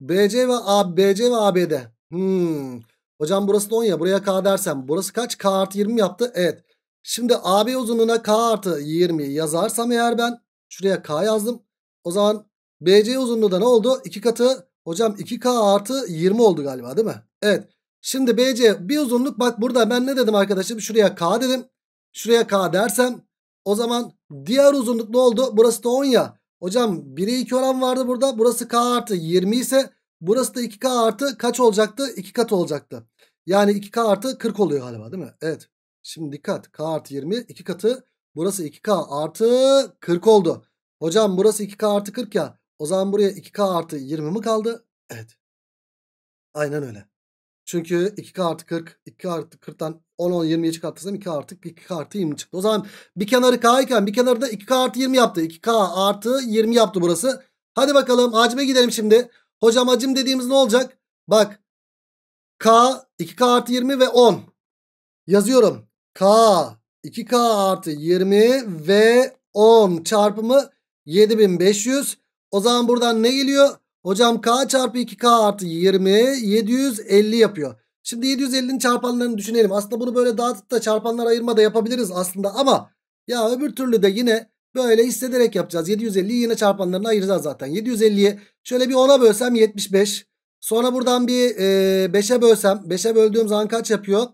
BC ve A BC ve ABD. Hmm. Hocam burası da 10 ya. Buraya K dersem burası kaç? K artı 20 yaptı. Evet. Şimdi AB uzunluğuna K artı 20 yazarsam eğer ben şuraya K yazdım. O zaman BC uzunluğu da ne oldu? 2 katı hocam 2K artı 20 oldu galiba değil mi? Evet. Şimdi BC bir uzunluk bak burada ben ne dedim arkadaşım? Şuraya K dedim. Şuraya K dersem o zaman diğer uzunluk ne oldu? Burası da 10 ya. Hocam 1'e 2 oran vardı burada. Burası K artı 20 ise burası da 2K artı kaç olacaktı? 2 kat olacaktı. Yani 2K artı 40 oluyor galiba değil mi? Evet. Şimdi dikkat. K artı 20 2 katı. Burası 2K artı 40 oldu. Hocam burası 2K artı 40 ya. O zaman buraya 2K artı 20 mi kaldı? Evet. Aynen öyle. Çünkü 2K artı 40, 2K artı 40'tan 10, 10, 20'ye çıkartırsam 2K artı 2K artı 20 çıktı. O zaman bir kenarı K iken bir kenarı da 2K artı 20 yaptı. 2K artı 20 yaptı burası. Hadi bakalım hacme gidelim şimdi. Hocam hacim dediğimiz ne olacak? Bak K 2K artı 20 ve 10 yazıyorum. K 2K artı 20 ve 10 çarpımı 7500. O zaman buradan ne geliyor? Hocam k çarpı 2k artı 20 750 yapıyor. Şimdi 750'nin çarpanlarını düşünelim. Aslında bunu böyle dağıtıp da çarpanlar ayırma da yapabiliriz aslında ama ya öbür türlü de yine böyle hissederek yapacağız. 750'yi yine çarpanlarına ayıracağız zaten. 750'yi şöyle bir 10'a bölsem 75. Sonra buradan bir 5'e bölsem. 5'e böldüğüm zaman kaç yapıyor?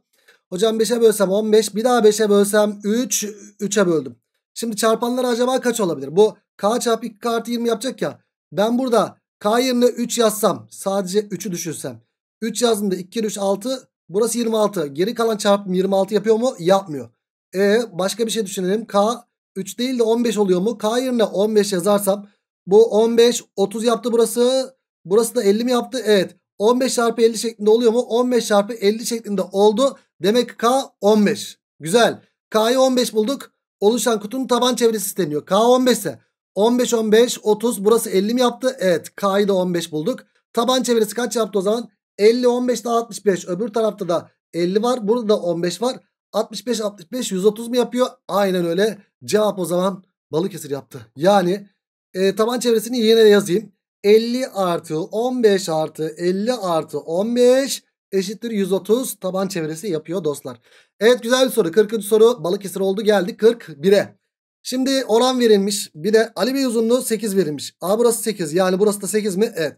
Hocam 5'e bölsem 15. Bir daha 5'e bölsem 3. 3'e böldüm. Şimdi çarpanlar acaba kaç olabilir? Bu k çarpı 2k artı 20 yapacak ya. Ben burada k yerine 3 yazsam sadece 3'ü düşünsem. 3 yazdığımda 2 kere 3 6 burası 26. Geri kalan çarpım 26 yapıyor mu? Yapmıyor. E başka bir şey düşünelim. K 3 değil de 15 oluyor mu? K yerine 15 yazarsam bu 15 30 yaptı burası. Burası da 50 mi yaptı? Evet. 15 çarpı 50 şeklinde oluyor mu? 15 çarpı 50 şeklinde oldu. Demek ki K 15. Güzel. K'yı 15 bulduk. Oluşan kutunun taban çevresi isteniyor. K 15'e 15 15 30 burası 50 mi yaptı? Evet K'yı da 15 bulduk. Taban çevresi kaç yaptı o zaman? 50 15 daha 65 öbür tarafta da 50 var burada da 15 var. 65 65 130 mu yapıyor? Aynen öyle cevap o zaman Balıkesir yaptı. Yani e, taban çevresini yine yazayım. 50 artı 15 artı 50 artı 15 eşittir 130 taban çevresi yapıyor dostlar. Evet güzel bir soru. 40. soru Balıkesir oldu geldi 41'e. Şimdi oran verilmiş. Bir de Ali Bey uzunluğu 8 verilmiş. A burası 8 yani burası da 8 mi? Evet.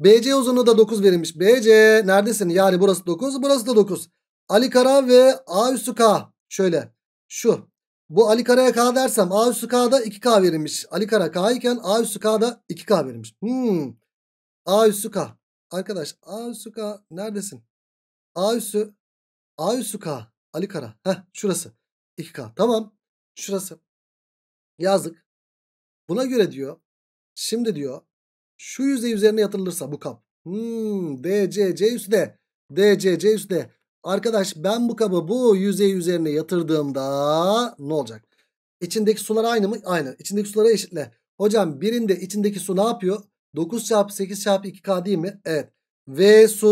BC uzunluğu da 9 verilmiş. BC neredesin? Yani burası 9 burası da 9. Ali Kara ve A üstü K. Şöyle şu. Bu Ali Kara'ya K dersem A üstü K'da 2K verilmiş. Ali Kara K iken A üstü K'da 2K verilmiş. Hmm. A üstü K. Arkadaş A üstü K neredesin? A üstü A üstü K. Ali Kara. Heh şurası. 2K. Tamam. Şurası. Yazdık. Buna göre diyor. Şimdi diyor. Şu yüzey üzerine yatırılırsa bu kap. Hmm, C C üstü de, Arkadaş ben bu kabı bu yüzey üzerine yatırdığımda ne olacak? İçindeki sular aynı mı? Aynı. İçindeki suları eşitle. Hocam birinde içindeki su ne yapıyor? 9 çarpı 8 çarpı 2K değil mi? Evet. V su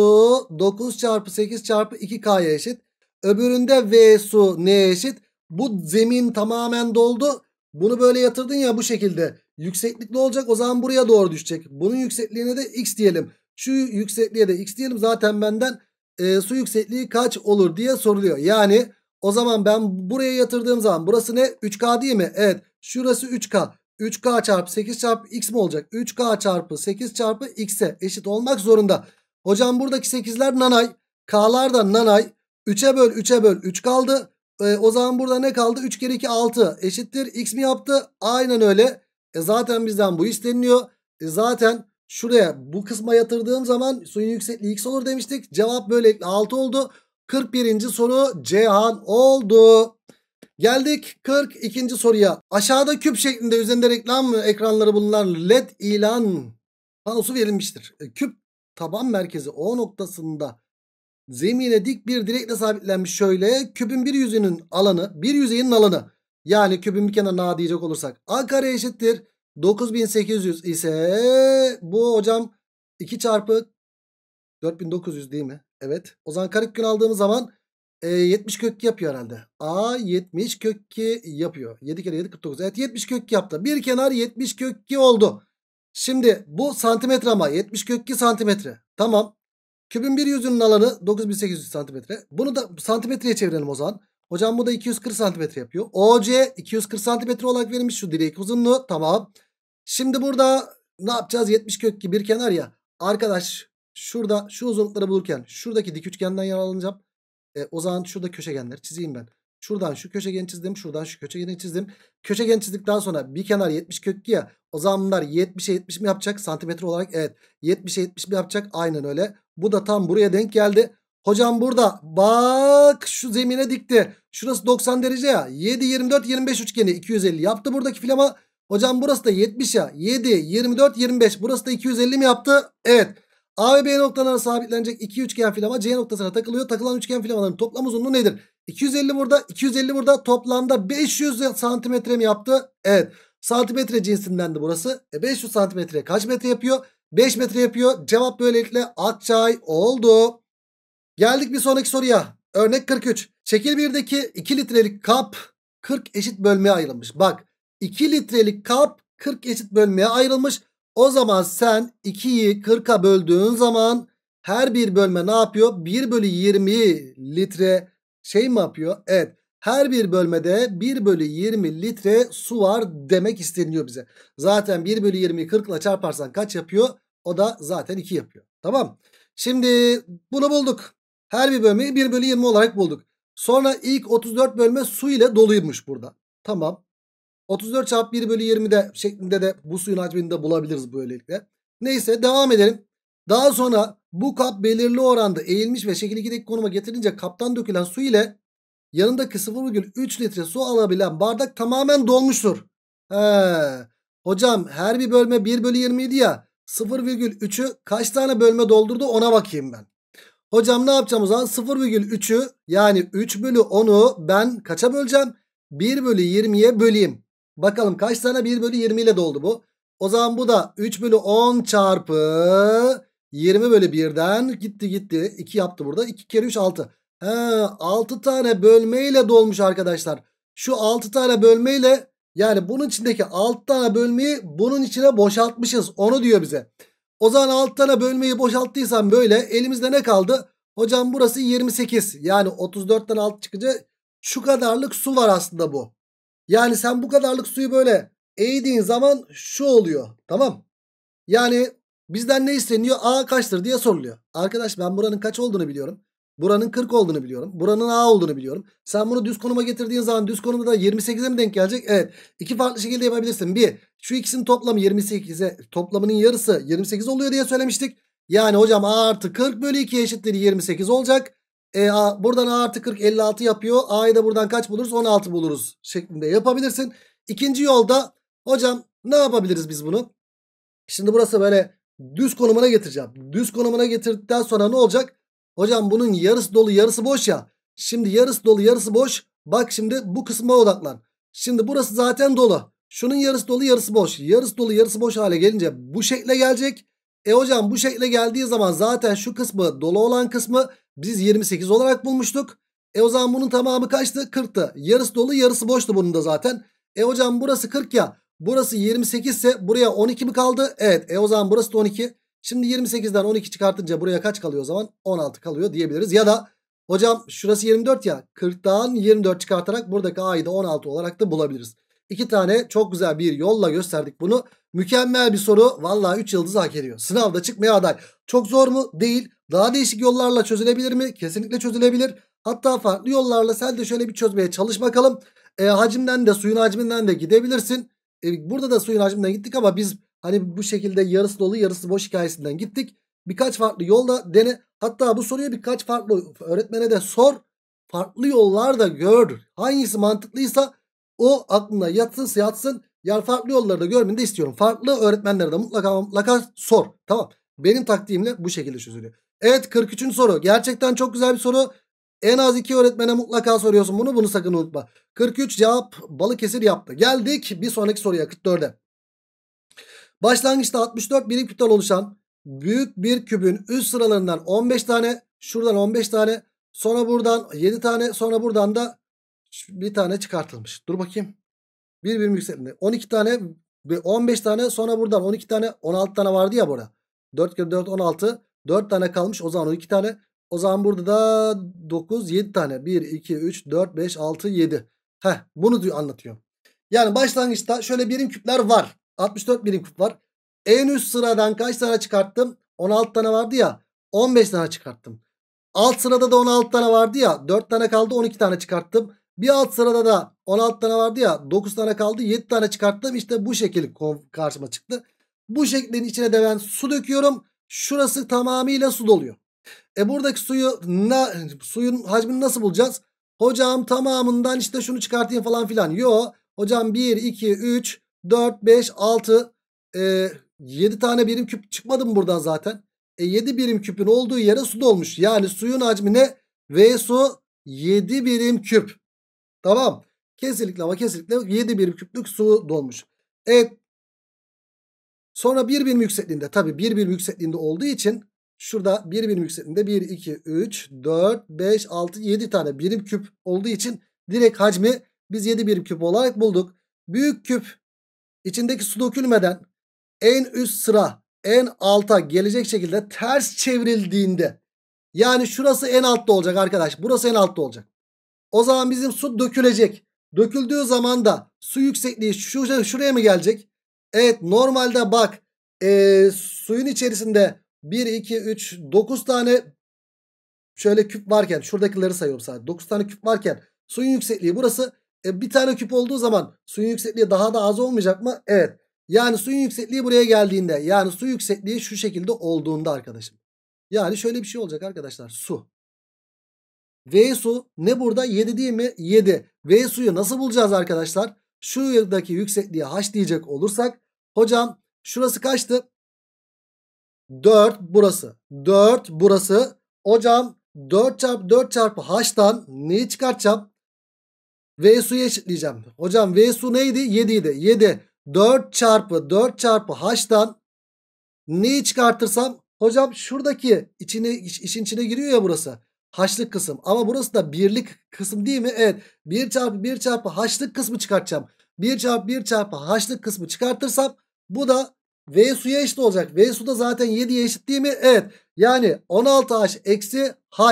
9 çarpı 8 çarpı 2K'ya eşit. Öbüründe V su ne eşit? Bu zemin tamamen doldu. Bunu böyle yatırdın ya bu şekilde. Yükseklikli olacak o zaman buraya doğru düşecek. Bunun yüksekliğine de x diyelim. Şu yüksekliğe de x diyelim. Zaten benden e, su yüksekliği kaç olur diye soruluyor. Yani o zaman ben buraya yatırdığım zaman burası ne? 3K değil mi? Evet. Şurası 3K. 3K çarpı 8 çarpı x mi olacak? 3K çarpı 8 çarpı x'e eşit olmak zorunda. Hocam buradaki 8'ler nanay. K'lar da nanay. 3'e böl 3'e böl 3 kaldı. E, o zaman burada ne kaldı? 3 kere 2 6 eşittir. X mi yaptı? Aynen öyle. E, zaten bizden bu isteniliyor. E, zaten şuraya bu kısma yatırdığım zaman suyun yüksekliği x olur demiştik. Cevap böyle 6 oldu. 41. soru Cihan oldu. Geldik 42. soruya. Aşağıda küp şeklinde üzerinde reklam ekranları bulunan led ilan panosu verilmiştir. E, küp taban merkezi O noktasında zemine dik bir direkle sabitlenmiş şöyle. Kübün bir yüzünün alanı bir yüzeyin alanı yani kübün bir kenarına A diyecek olursak A kare eşittir. 9800 ise bu hocam 2 çarpı 4900 değil mi? Evet. O zaman gün aldığımız zaman e, 70 kök yapıyor herhalde. A 70 kök yapıyor. 7 kere 7 49. Evet 70 kök yaptı. Bir kenar 70 kök oldu. Şimdi bu santimetre ama 70 kök santimetre. Tamam. Kübün bir yüzünün alanı 9800 santimetre. Bunu da santimetreye çevirelim o zaman. Hocam bu da 240 santimetre yapıyor. OC 240 santimetre olarak verilmiş şu direk uzunluğu. Tamam. Şimdi burada ne yapacağız? 70 kökli bir kenar ya. Arkadaş şurada şu uzunlukları bulurken şuradaki dik üçgenden yararlanacağım. E, o zaman şurada köşegenleri çizeyim ben. Şuradan şu köşegeni çizdim. Şuradan şu köşegeni çizdim. Köşegen çizdikten sonra bir kenar 70 köklü ya. O zaman bunlar 70'e 70 mi yapacak? Santimetre olarak evet. 70'e 70 mi yapacak? Aynen öyle. Bu da tam buraya denk geldi. Hocam burada bak şu zemine dikti. Şurası 90 derece ya. 7, 24, 25 üçgeni 250 yaptı buradaki filama. Hocam burası da 70 ya. 7, 24, 25. Burası da 250 mi yaptı? Evet. A ve B noktalarına sabitlenecek iki üçgen filama C noktasına takılıyor. Takılan üçgen filamaların toplam uzunluğu nedir? 250 burada, 250 burada. Toplamda 500 santimetre mi yaptı? Evet. Santimetre cinsinden de burası. E 500 santimetre kaç metre yapıyor? 5 metre yapıyor. Cevap böylelikle Akçay oldu. Geldik bir sonraki soruya. Örnek 43. Şekil 1'deki 2 litrelik kap 40 eşit bölmeye ayrılmış. Bak 2 litrelik kap 40 eşit bölmeye ayrılmış. O zaman sen 2'yi 40'a böldüğün zaman her bir bölme ne yapıyor? 1 bölü 20 litre şey mi yapıyor? Evet. Her bir bölmede 1 bölü 20 litre su var demek isteniyor bize. Zaten 1 bölü 20'yi 40 ile çarparsan kaç yapıyor? O da zaten 2 yapıyor. Tamam. Şimdi bunu bulduk. Her bir bölmeyi 1 bölü 20 olarak bulduk. Sonra ilk 34 bölme su ile doluymuş burada. Tamam. 34 çarpı 1 bölü 20'de şeklinde de bu suyun hacmini de bulabiliriz böylelikle. Neyse devam edelim. Daha sonra bu kap belirli oranda eğilmiş ve şekil 2'deki konuma getirince kaptan dökülen su ile yanındaki 0,3 litre su alabilen bardak tamamen dolmuştur. He. Hocam her bir bölme 1 bölü 20 ya. 0,3'ü kaç tane bölme doldurdu ona bakayım ben. Hocam ne yapacağım o zaman 0,3'ü yani 3 bölü 10'u ben kaça böleceğim? 1 bölü 20'ye böleyim. Bakalım kaç tane 1 bölü 20 ile doldu bu. O zaman bu da 3 bölü 10 çarpı 20 bölü 1'den gitti gitti. 2 yaptı burada. 2 kere 3 6. He, 6 tane bölme ile dolmuş arkadaşlar. Şu 6 tane bölme ile. Yani bunun içindeki 6 tane bölmeyi bunun içine boşaltmışız. Onu diyor bize. O zaman 6 tane bölmeyi boşalttıysam böyle elimizde ne kaldı? Hocam burası 28. Yani 34'ten 6 çıkınca şu kadarlık su var aslında bu. Yani sen bu kadarlık suyu böyle eğdiğin zaman şu oluyor. Tamam. Yani bizden ne isteniyor? A kaçtır diye soruluyor. Arkadaş ben buranın kaç olduğunu biliyorum. Buranın 40 olduğunu biliyorum. Buranın A olduğunu biliyorum. Sen bunu düz konuma getirdiğin zaman düz konumda da 28'e mi denk gelecek? Evet. İki farklı şekilde yapabilirsin. Bir, şu ikisinin toplamı 28'e toplamının yarısı 28 oluyor diye söylemiştik. Yani hocam A artı 40 bölü 2 eşittir 28 olacak. E, A, buradan A artı 40 56 yapıyor. A'yı da buradan kaç buluruz? 16 buluruz şeklinde yapabilirsin. İkinci yolda hocam ne yapabiliriz biz bunu? Şimdi burası böyle düz konumuna getireceğim. Düz konumuna getirdikten sonra ne olacak? Hocam bunun yarısı dolu yarısı boş ya. Şimdi yarısı dolu yarısı boş. Bak şimdi bu kısma odaklan. Şimdi burası zaten dolu. Şunun yarısı dolu yarısı boş. Yarısı dolu yarısı boş hale gelince bu şekle gelecek. E hocam bu şekle geldiği zaman zaten şu kısmı dolu olan kısmı biz 28 olarak bulmuştuk. E o zaman bunun tamamı kaçtı? 40'tı. Yarısı dolu yarısı boştu bunun da zaten. E hocam burası 40 ya. Burası 28 ise buraya 12 mi kaldı? Evet. E o zaman burası da 12. Şimdi 28'den 12 çıkartınca buraya kaç kalıyor o zaman? 16 kalıyor diyebiliriz. Ya da hocam şurası 24 ya 40'tan 24 çıkartarak buradaki a'yı da 16 olarak da bulabiliriz. İki tane çok güzel bir yolla gösterdik bunu. Mükemmel bir soru. Valla 3 yıldız hak ediyor. Sınavda çıkmaya aday. Çok zor mu? Değil. Daha değişik yollarla çözülebilir mi? Kesinlikle çözülebilir. Hatta farklı yollarla sen de şöyle bir çözmeye çalış bakalım. E, hacimden de suyun hacminden de gidebilirsin. E, burada da suyun hacminden gittik ama biz Hani bu şekilde yarısı dolu yarısı boş hikayesinden gittik. Birkaç farklı yolda dene. Hatta bu soruya birkaç farklı öğretmene de sor. Farklı yollar da gör. Hangisi mantıklıysa o aklına yatsın yatsın. Yani farklı yolları da görmeni de istiyorum. Farklı öğretmenlere de mutlaka mutlaka sor. Tamam. Benim taktiğimle bu şekilde çözülüyor. Evet 43. soru. Gerçekten çok güzel bir soru. En az iki öğretmene mutlaka soruyorsun bunu. Bunu sakın unutma. 43 cevap Balıkesir yaptı. Geldik bir sonraki soruya 44'e. Başlangıçta 64 birim küpten oluşan büyük bir kübün üst sıralarından 15 tane şuradan 15 tane sonra buradan 7 tane sonra buradan da bir tane çıkartılmış. Dur bakayım. Bir birim yükseltme. 12 tane 15 tane sonra buradan 12 tane 16 tane vardı ya burada. 4 kere 4 16. 4 tane kalmış. O zaman 12 tane. O zaman burada da 9 7 tane. 1 2 3 4 5 6 7. Heh bunu anlatıyor. Yani başlangıçta şöyle birim küpler var. 64 birim küp var. En üst sıradan kaç tane çıkarttım? 16 tane vardı ya. 15 tane çıkarttım. Alt sırada da 16 tane vardı ya. 4 tane kaldı 12 tane çıkarttım. Bir alt sırada da 16 tane vardı ya. 9 tane kaldı 7 tane çıkarttım. İşte bu şekilde karşıma çıktı. Bu şeklin içine de ben su döküyorum. Şurası tamamıyla su doluyor. E buradaki suyu na, suyun hacmini nasıl bulacağız? Hocam tamamından işte şunu çıkartayım falan filan. Yo hocam 1, 2, 3, 4, 5, 6, e, 7 tane birim küp çıkmadı mı buradan zaten? E, 7 birim küpün olduğu yere su dolmuş. Yani suyun hacmi ne? V su 7 birim küp. Tamam. Kesinlikle ama kesinlikle 7 birim küplük su dolmuş. Evet. Sonra 1 birim yüksekliğinde. Tabi 1 birim yüksekliğinde olduğu için şurada 1 birim yüksekliğinde 1, 2, 3, 4, 5, 6, 7 tane birim küp olduğu için direkt hacmi biz 7 birim küp olarak bulduk. Büyük küp içindeki su dökülmeden en üst sıra en alta gelecek şekilde ters çevrildiğinde yani şurası en altta olacak arkadaş. Burası en altta olacak. O zaman bizim su dökülecek. Döküldüğü zaman da su yüksekliği şuraya, şuraya mı gelecek? Evet normalde bak e, suyun içerisinde 1, 2, 3, 9 tane şöyle küp varken şuradakileri sayıyorum sadece. 9 tane küp varken suyun yüksekliği burası e, bir tane küp olduğu zaman suyun yüksekliği daha da az olmayacak mı? Evet. Yani suyun yüksekliği buraya geldiğinde yani su yüksekliği şu şekilde olduğunda arkadaşım. Yani şöyle bir şey olacak arkadaşlar. Su. V su ne burada? 7 değil mi? 7. V suyu nasıl bulacağız arkadaşlar? Şuradaki yüksekliği h diyecek olursak. Hocam şurası kaçtı? 4 burası. 4 burası. Hocam 4 çarpı 4 çarpı h'tan neyi çıkartacağım? V V'suyu eşitleyeceğim. Hocam V su neydi? 7 idi. 7. 4 çarpı 4 çarpı H'dan neyi çıkartırsam hocam şuradaki içine, iş, işin içine giriyor ya burası. H'lık kısım. Ama burası da birlik kısım değil mi? Evet. 1 çarpı 1 çarpı H'lık kısmı çıkartacağım. 1 çarpı 1 çarpı H'lık kısmı çıkartırsam bu da V suya eşit olacak. V su da zaten 7'ye eşit değil mi? Evet. Yani 16H eksi H.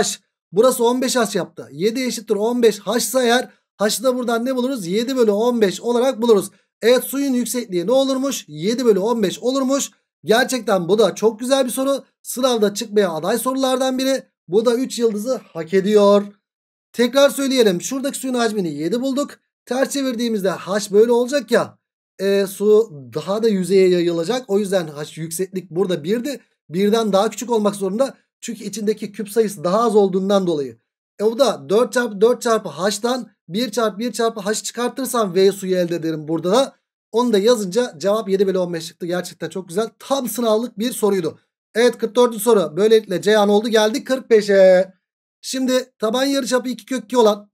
Burası 15H yaptı. 7 eşittir 15H ise eğer Haşla da buradan ne buluruz? 7 bölü 15 olarak buluruz. Evet suyun yüksekliği ne olurmuş? 7 bölü 15 olurmuş. Gerçekten bu da çok güzel bir soru. Sınavda çıkmaya aday sorulardan biri. Bu da 3 yıldızı hak ediyor. Tekrar söyleyelim. Şuradaki suyun hacmini 7 bulduk. Ters çevirdiğimizde H böyle olacak ya. E, su daha da yüzeye yayılacak. O yüzden H yükseklik burada 1'di. Birden daha küçük olmak zorunda. Çünkü içindeki küp sayısı daha az olduğundan dolayı. E o da 4 çarpı 4 çarpı H'dan 1 çarpı 1 çarpı h çıkartırsam v suyu elde ederim burada da. Onu da yazınca cevap 7 bölü 15 çıktı. Gerçekten çok güzel. Tam sınavlık bir soruydu. Evet 44. soru. Böylelikle Ceyhan oldu geldik 45'e. Şimdi taban yarıçapı 2 kök 2 olan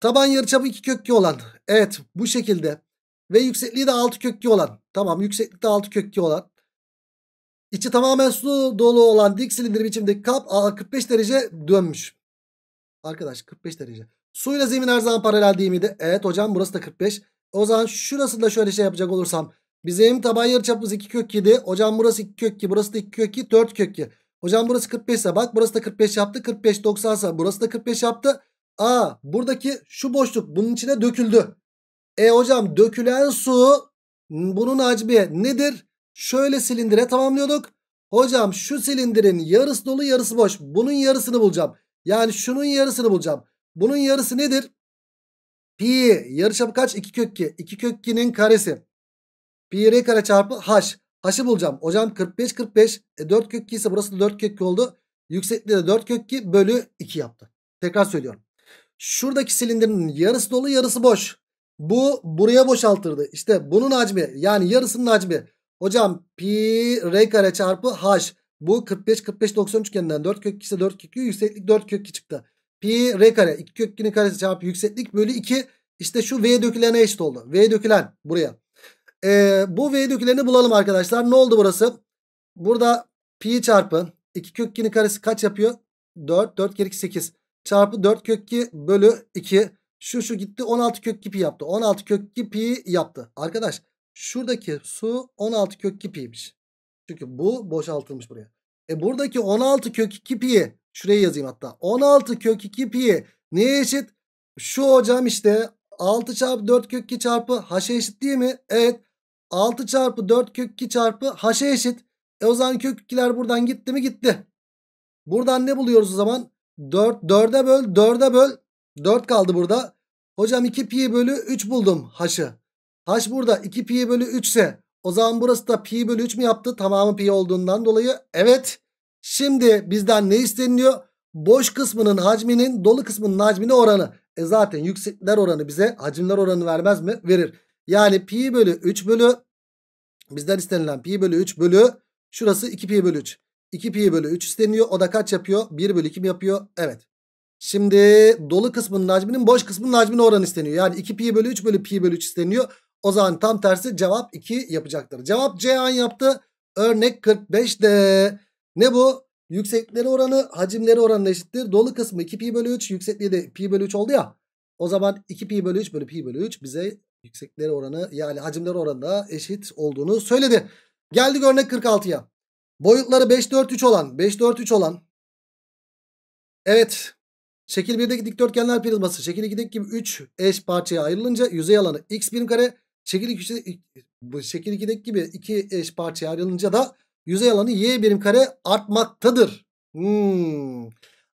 taban yarıçapı 2 kök 2 olan evet bu şekilde ve yüksekliği de 6 kök 2 olan tamam yükseklik de 6 kök 2 olan içi tamamen su dolu olan dik silindir biçimdeki kap 45 derece dönmüş. Arkadaş 45 derece. Suyla zemin her zaman paralel değil miydi? Evet hocam burası da 45. O zaman şurası da şöyle şey yapacak olursam. Bizim taban yarıçapımız 2 kök 7. Hocam burası 2 kök 2. Burası da 2 kök 2. 4 kök 2. Hocam burası 45 ise bak burası da 45 yaptı. 45 90 ise burası da 45 yaptı. Aa buradaki şu boşluk bunun içine döküldü. E hocam dökülen su bunun hacmi nedir? Şöyle silindire tamamlıyorduk. Hocam şu silindirin yarısı dolu yarısı boş. Bunun yarısını bulacağım. Yani şunun yarısını bulacağım. Bunun yarısı nedir? Pi yarıçapı kaç? 2 kök 2. 2 kök 2'nin karesi. Pi r kare çarpı h. H'ı bulacağım. Hocam 45 45. E 4 kök 2 ise burası da 4 kök 2 oldu. Yüksekliği de 4 kök 2 bölü 2 yaptı. Tekrar söylüyorum. Şuradaki silindirin yarısı dolu yarısı boş. Bu buraya boşaltırdı. İşte bunun hacmi yani yarısının hacmi. Hocam pi r kare çarpı h. Bu 45 45 90 üçgeninden 4 kök 2 ise 4 kök 2 yükseklik 4 kök 2 çıktı. Pi r kare 2 kökünün karesi çarpı yükseklik bölü 2 işte şu v dökülene eşit oldu. V dökülen buraya. Ee, bu v döküleni bulalım arkadaşlar. Ne oldu burası? Burada pi çarpı 2 kök 2'nin karesi kaç yapıyor? 4. 4 kere 2 8. Çarpı 4 kök 2 bölü 2. Şu şu gitti 16 kök 2 pi yaptı. 16 kök 2 pi yaptı. Arkadaş şuradaki su 16 kök 2 piymiş. Çünkü bu boşaltılmış buraya. E buradaki 16 kök 2 pi şuraya yazayım hatta. 16 kök 2 pi neye eşit? Şu hocam işte 6 çarpı 4 kök 2 çarpı h'e eşit değil mi? Evet. 6 çarpı 4 kök 2 çarpı h'e eşit. E o zaman kök 2'ler buradan gitti mi? Gitti. Buradan ne buluyoruz o zaman? 4, 4'e böl, 4'e böl. 4 kaldı burada. Hocam 2 pi bölü 3 buldum h'ı. H burada 2 pi bölü 3 ise o zaman burası da pi bölü 3 mü yaptı? Tamamı pi olduğundan dolayı. Evet. Şimdi bizden ne isteniliyor? Boş kısmının hacminin dolu kısmının hacmine oranı. E zaten yüksekler oranı bize hacimler oranı vermez mi? Verir. Yani pi bölü 3 bölü bizden istenilen pi bölü 3 bölü şurası 2 pi bölü 3. 2 pi bölü 3 isteniyor. O da kaç yapıyor? 1 bölü 2 mi yapıyor? Evet. Şimdi dolu kısmının hacminin boş kısmının hacmine oranı isteniyor. Yani 2 pi bölü 3 bölü pi bölü 3 isteniyor. O zaman tam tersi cevap 2 yapacaktır. Cevap C an yaptı. Örnek 45 de Ne bu? Yüksekleri oranı hacimleri oranına eşittir. Dolu kısmı 2 pi bölü 3. Yüksekliği de pi bölü 3 oldu ya. O zaman 2 pi bölü 3 bölü pi bölü 3 bize yüksekleri oranı yani hacimleri oranına eşit olduğunu söyledi. Geldik örnek 46'ya. Boyutları 5 4 3 olan 5 4 3 olan Evet. Şekil 1'deki dikdörtgenler prizması şekil 2'deki gibi 3 eş parçaya ayrılınca yüzey alanı x birim kare Şekil 2'de bu şekil 2'deki gibi iki eş parçaya ayrılınca da yüzey alanı y birim kare artmaktadır. Hmm.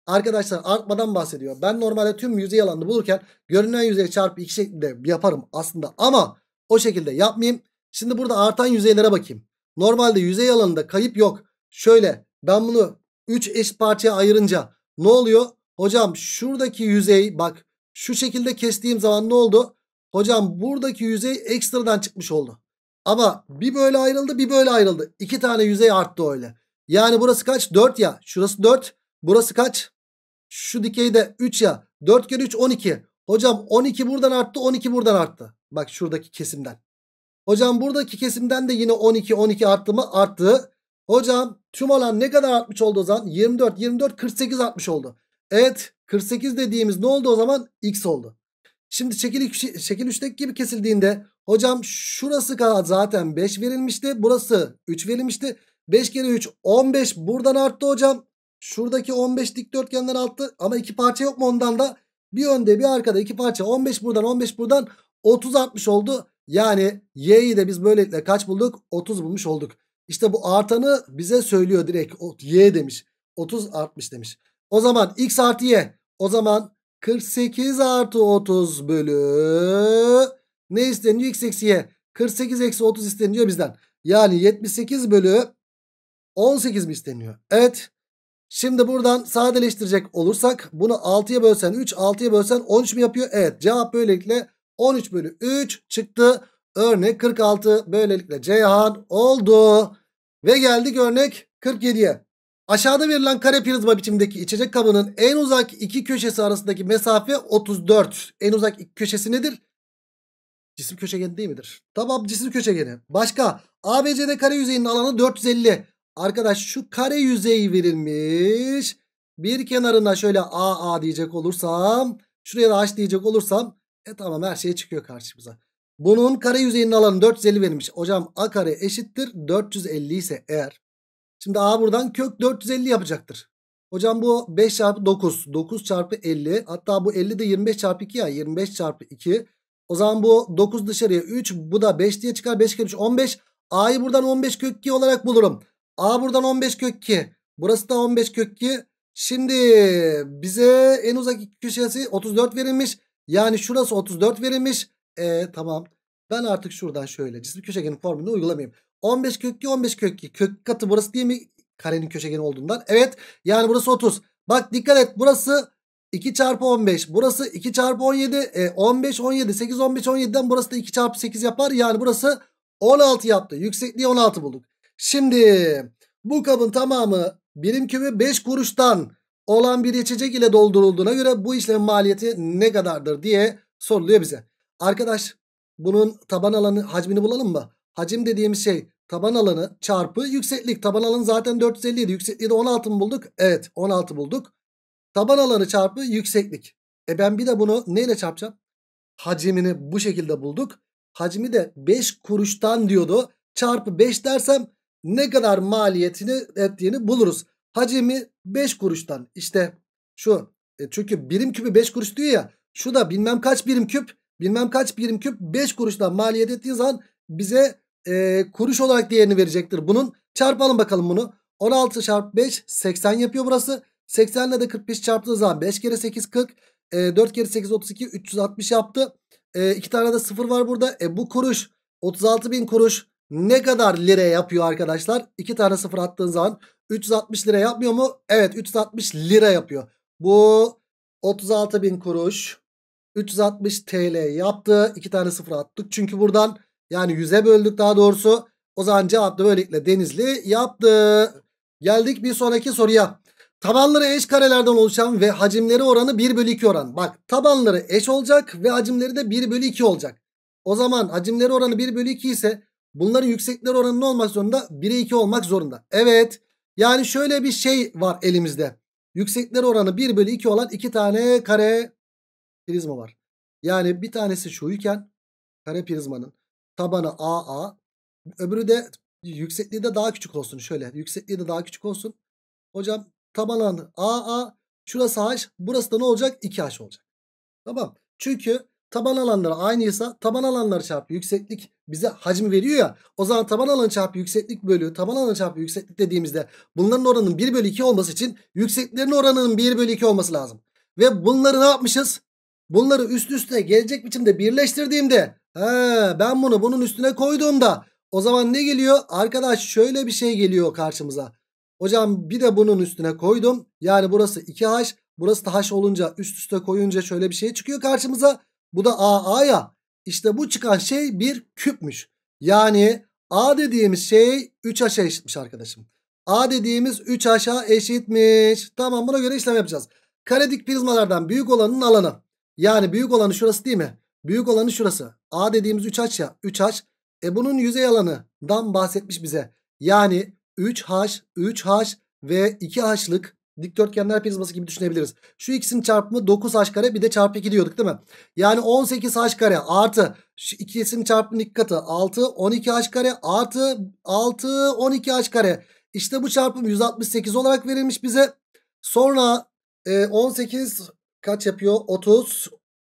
Arkadaşlar artmadan bahsediyor. Ben normalde tüm yüzey alanını bulurken görünen yüzey çarpı 2 şeklinde yaparım aslında ama o şekilde yapmayayım. Şimdi burada artan yüzeylere bakayım. Normalde yüzey alanında kayıp yok. Şöyle ben bunu 3 eş parçaya ayırınca ne oluyor? Hocam şuradaki yüzey bak şu şekilde kestiğim zaman ne oldu? Hocam buradaki yüzey ekstradan çıkmış oldu. Ama bir böyle ayrıldı bir böyle ayrıldı. İki tane yüzey arttı öyle. Yani burası kaç? 4 ya. Şurası 4. Burası kaç? Şu dikeyde 3 ya. 4 kere 3 12. Hocam 12 buradan arttı 12 buradan arttı. Bak şuradaki kesimden. Hocam buradaki kesimden de yine 12 12 arttı mı? Arttı. Hocam tüm alan ne kadar artmış oldu o zaman? 24 24 48 artmış oldu. Evet 48 dediğimiz ne oldu o zaman? X oldu. Şimdi şekil, şekil 3'teki gibi kesildiğinde hocam şurası zaten 5 verilmişti. Burası 3 verilmişti. 5 kere 3 15 buradan arttı hocam. Şuradaki 15 dikdörtgenler arttı ama iki parça yok mu ondan da? Bir önde bir arkada iki parça 15 buradan 15 buradan 30 artmış oldu. Yani y'yi de biz böylelikle kaç bulduk? 30 bulmuş olduk. İşte bu artanı bize söylüyor direkt. Y demiş. 30 artmış demiş. O zaman x artı y. O zaman 48 artı 30 bölü ne isteniyor? X eksi y. 48 eksi 30 isteniyor bizden. Yani 78 bölü 18 mi isteniyor? Evet. Şimdi buradan sadeleştirecek olursak bunu 6'ya bölsen 3 6'ya bölsen 13 mi yapıyor? Evet cevap böylelikle 13 bölü 3 çıktı. Örnek 46 böylelikle Ceyhan oldu. Ve geldik örnek 47'ye. Aşağıda verilen kare prizma biçimdeki içecek kabının en uzak iki köşesi arasındaki mesafe 34. En uzak iki köşesi nedir? Cisim köşegeni değil midir? Tamam cisim köşegeni. Başka ABCD kare yüzeyinin alanı 450. Arkadaş şu kare yüzeyi verilmiş. Bir kenarına şöyle AA diyecek olursam. Şuraya da H diyecek olursam. E tamam her şey çıkıyor karşımıza. Bunun kare yüzeyinin alanı 450 verilmiş. Hocam A kare eşittir 450 ise eğer. Şimdi A buradan kök 450 yapacaktır. Hocam bu 5 çarpı 9. 9 çarpı 50. Hatta bu 50 de 25 çarpı 2 ya. 25 çarpı 2. O zaman bu 9 dışarıya 3. Bu da 5 diye çıkar. 5 kere 3 15. A'yı buradan 15 kök 2 olarak bulurum. A buradan 15 kök 2. Burası da 15 kök 2. Şimdi bize en uzak iki köşesi 34 verilmiş. Yani şurası 34 verilmiş. E tamam. Ben artık şuradan şöyle cisim köşegenin formülünü uygulamayayım. 15 kökü 15 kökü. Kök katı burası değil mi? Karenin köşegeni olduğundan. Evet yani burası 30. Bak dikkat et burası 2 çarpı 15. Burası 2 çarpı 17. E, 15 17 8 15 17'den burası da 2 çarpı 8 yapar. Yani burası 16 yaptı. Yüksekliği 16 bulduk. Şimdi bu kabın tamamı birim kübü 5 kuruştan olan bir içecek ile doldurulduğuna göre bu işlemin maliyeti ne kadardır diye soruluyor bize. Arkadaş bunun taban alanı hacmini bulalım mı? Hacim dediğimiz şey taban alanı çarpı yükseklik. Taban alanı zaten 457. Yüksekliği de 16 mı bulduk? Evet 16 bulduk. Taban alanı çarpı yükseklik. E ben bir de bunu neyle çarpacağım? Hacimini bu şekilde bulduk. Hacmi de 5 kuruştan diyordu. Çarpı 5 dersem ne kadar maliyetini ettiğini buluruz. Hacimi 5 kuruştan. İşte şu. E çünkü birim küpü 5 kuruş diyor ya. Şu da bilmem kaç birim küp. Bilmem kaç birim küp 5 kuruştan maliyet ettiği zaman bize e, kuruş olarak değerini verecektir. Bunun çarpalım bakalım bunu. 16 çarpı 5 80 yapıyor burası. 80 ile de 45 çarptığı zaman 5 kere 8 40. E, 4 kere 8 32 360 yaptı. E, iki tane de 0 var burada. E, bu kuruş 36 bin kuruş ne kadar lira yapıyor arkadaşlar? İki tane 0 attığın zaman 360 lira yapmıyor mu? Evet 360 lira yapıyor. Bu 36 bin kuruş 360 TL yaptı. İki tane 0 attık. Çünkü buradan yani 100'e böldük daha doğrusu. O zaman cevap da böylelikle Denizli yaptı. Geldik bir sonraki soruya. Tabanları eş karelerden oluşan ve hacimleri oranı 1 bölü 2 oran. Bak tabanları eş olacak ve hacimleri de 1 bölü 2 olacak. O zaman hacimleri oranı 1 bölü 2 ise bunların yüksekleri oranının olmak zorunda 1'e 2 olmak zorunda. Evet yani şöyle bir şey var elimizde. Yüksekleri oranı 1 bölü 2 olan 2 tane kare prizma var. Yani bir tanesi şuyken kare prizmanın tabanı AA. Öbürü de yüksekliği de daha küçük olsun. Şöyle yüksekliği de daha küçük olsun. Hocam taban alanı AA. Şurası H. Burası da ne olacak? 2H olacak. Tamam. Çünkü taban alanları aynıysa taban alanları çarpı yükseklik bize hacmi veriyor ya. O zaman taban alanı çarpı yükseklik bölü taban alanı çarpı yükseklik dediğimizde bunların oranının 1 bölü 2 olması için yükseklerin oranının 1 bölü 2 olması lazım. Ve bunları ne yapmışız? Bunları üst üste gelecek biçimde birleştirdiğimde he, ben bunu bunun üstüne koyduğumda o zaman ne geliyor? Arkadaş şöyle bir şey geliyor karşımıza. Hocam bir de bunun üstüne koydum. Yani burası 2H burası da H olunca üst üste koyunca şöyle bir şey çıkıyor karşımıza. Bu da AA ya. İşte bu çıkan şey bir küpmüş. Yani A dediğimiz şey 3H'a eşitmiş arkadaşım. A dediğimiz 3 aşağı eşitmiş. Tamam buna göre işlem yapacağız. Karedik prizmalardan büyük olanın alanı. Yani büyük olanı şurası değil mi? Büyük olanı şurası. A dediğimiz 3 haç ya 3 haç. E bunun yüzey alanından bahsetmiş bize. Yani 3 haç, 3 haç ve 2 haçlık dikdörtgenler prizması gibi düşünebiliriz. Şu ikisinin çarpımı 9 haç kare bir de çarpı 2 diyorduk değil mi? Yani 18 haç kare artı şu ikisinin çarpımının iki katı 6 12 haç kare artı 6 12 haç kare. İşte bu çarpım 168 olarak verilmiş bize. Sonra e, 18 kaç yapıyor? 30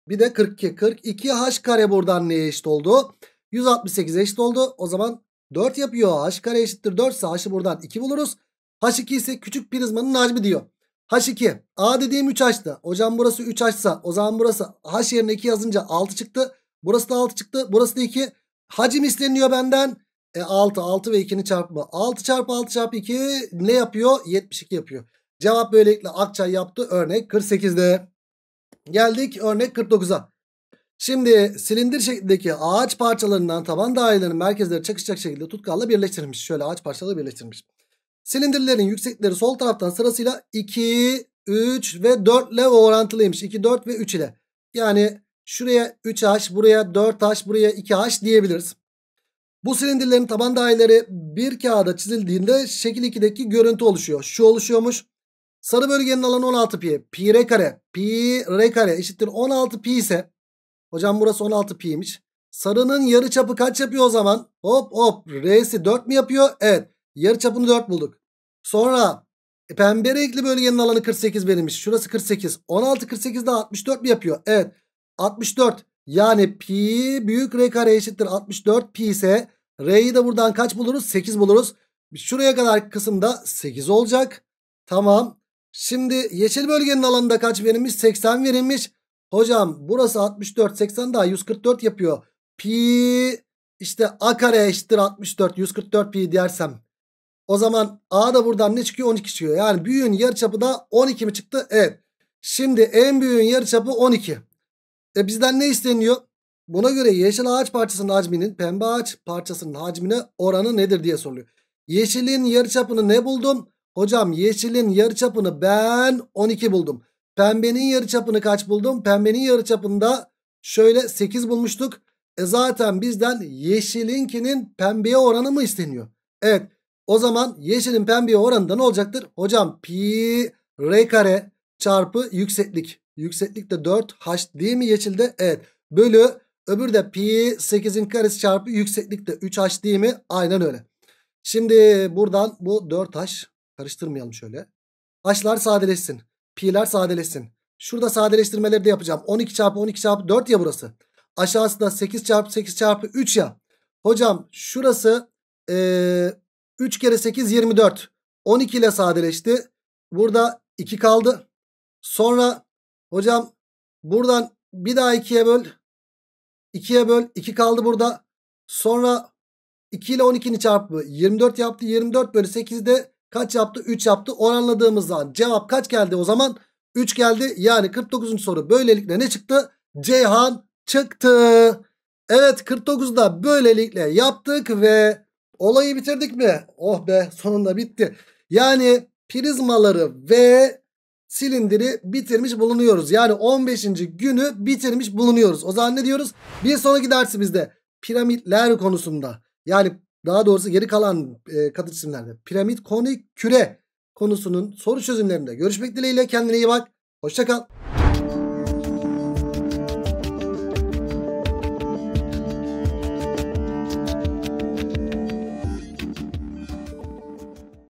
bir de 42. 42 h kare buradan neye eşit oldu? 168 eşit oldu. O zaman 4 yapıyor. h kare eşittir 4 ise h'ı buradan 2 buluruz. h2 ise küçük prizmanın hacmi diyor. h2 a dediğim 3h'tı. Hocam burası 3h'sa o zaman burası h yerine 2 yazınca 6 çıktı. Burası da 6 çıktı. Burası da 2. Hacim isteniyor benden. E 6 6 ve 2'nin çarpımı. 6 çarpı 6 çarpı 2 ne yapıyor? 72 yapıyor. Cevap böylelikle Akçay yaptı. Örnek 48'de. Geldik örnek 49'a. Şimdi silindir şeklindeki ağaç parçalarından taban dairelerinin merkezleri çakışacak şekilde tutkalla birleştirilmiş. Şöyle ağaç parçaları birleştirilmiş. Silindirlerin yüksekleri sol taraftan sırasıyla 2, 3 ve 4 ile orantılıymış. 2, 4 ve 3 ile. Yani şuraya 3H, buraya 4H, buraya 2H diyebiliriz. Bu silindirlerin taban daireleri bir kağıda çizildiğinde şekil 2'deki görüntü oluşuyor. Şu oluşuyormuş. Sarı bölgenin alanı 16 pi. Pi re kare. Pi re kare eşittir 16 pi ise. Hocam burası 16 pi'ymiş. Sarının yarı çapı kaç yapıyor o zaman? Hop hop. R'si 4 mi yapıyor? Evet. Yarı çapını 4 bulduk. Sonra e, pembe renkli bölgenin alanı 48 benimmiş. Şurası 48. 16 48 daha 64 mi yapıyor? Evet. 64. Yani pi büyük r kare eşittir 64 pi ise r'yi de buradan kaç buluruz? 8 buluruz. Şuraya kadar kısımda 8 olacak. Tamam. Şimdi yeşil bölgenin alanında kaç verilmiş? 80 verilmiş. Hocam burası 64 80 daha 144 yapıyor. Pi işte a kare eşittir 64 144 pi dersem. O zaman a da buradan ne çıkıyor? 12 çıkıyor. Yani büyüğün yarıçapı da 12 mi çıktı? Evet. Şimdi en büyüğün yarıçapı 12. E bizden ne isteniyor? Buna göre yeşil ağaç parçasının hacminin pembe ağaç parçasının hacmine oranı nedir diye soruluyor. Yeşilin yarıçapını ne buldum? Hocam yeşilin yarı çapını ben 12 buldum. Pembenin yarı çapını kaç buldum? Pembenin yarı çapında şöyle 8 bulmuştuk. E zaten bizden yeşilinkinin pembeye oranı mı isteniyor? Evet. O zaman yeşilin pembeye oranı da ne olacaktır? Hocam pi r kare çarpı yükseklik. Yükseklik de 4h değil mi yeşilde? Evet. Bölü öbür de pi 8'in karesi çarpı yükseklik de 3h değil mi? Aynen öyle. Şimdi buradan bu 4h Karıştırmayalım şöyle. Açlar sadeleşsin. P'ler sadeleşsin. Şurada sadeleştirmeleri de yapacağım. 12 çarpı 12 çarpı 4 ya burası. Aşağısı da 8 çarpı 8 çarpı 3 ya. Hocam şurası ee, 3 kere 8 24. 12 ile sadeleşti. Burada 2 kaldı. Sonra hocam buradan bir daha 2'ye böl. 2'ye böl. 2 kaldı burada. Sonra 2 ile 12'nin çarpı. 24 yaptı. 24 bölü 8 de Kaç yaptı? 3 yaptı. Oranladığımız zaman cevap kaç geldi o zaman? 3 geldi. Yani 49. soru böylelikle ne çıktı? Ceyhan çıktı. Evet 49'da böylelikle yaptık ve olayı bitirdik mi? Oh be sonunda bitti. Yani prizmaları ve silindiri bitirmiş bulunuyoruz. Yani 15. günü bitirmiş bulunuyoruz. O zaman ne diyoruz? Bir sonraki dersimizde piramitler konusunda yani daha doğrusu geri kalan e, katı cisimlerde piramit, konik, küre konusunun soru çözümlerinde görüşmek dileğiyle kendine iyi bak. Hoşçakal.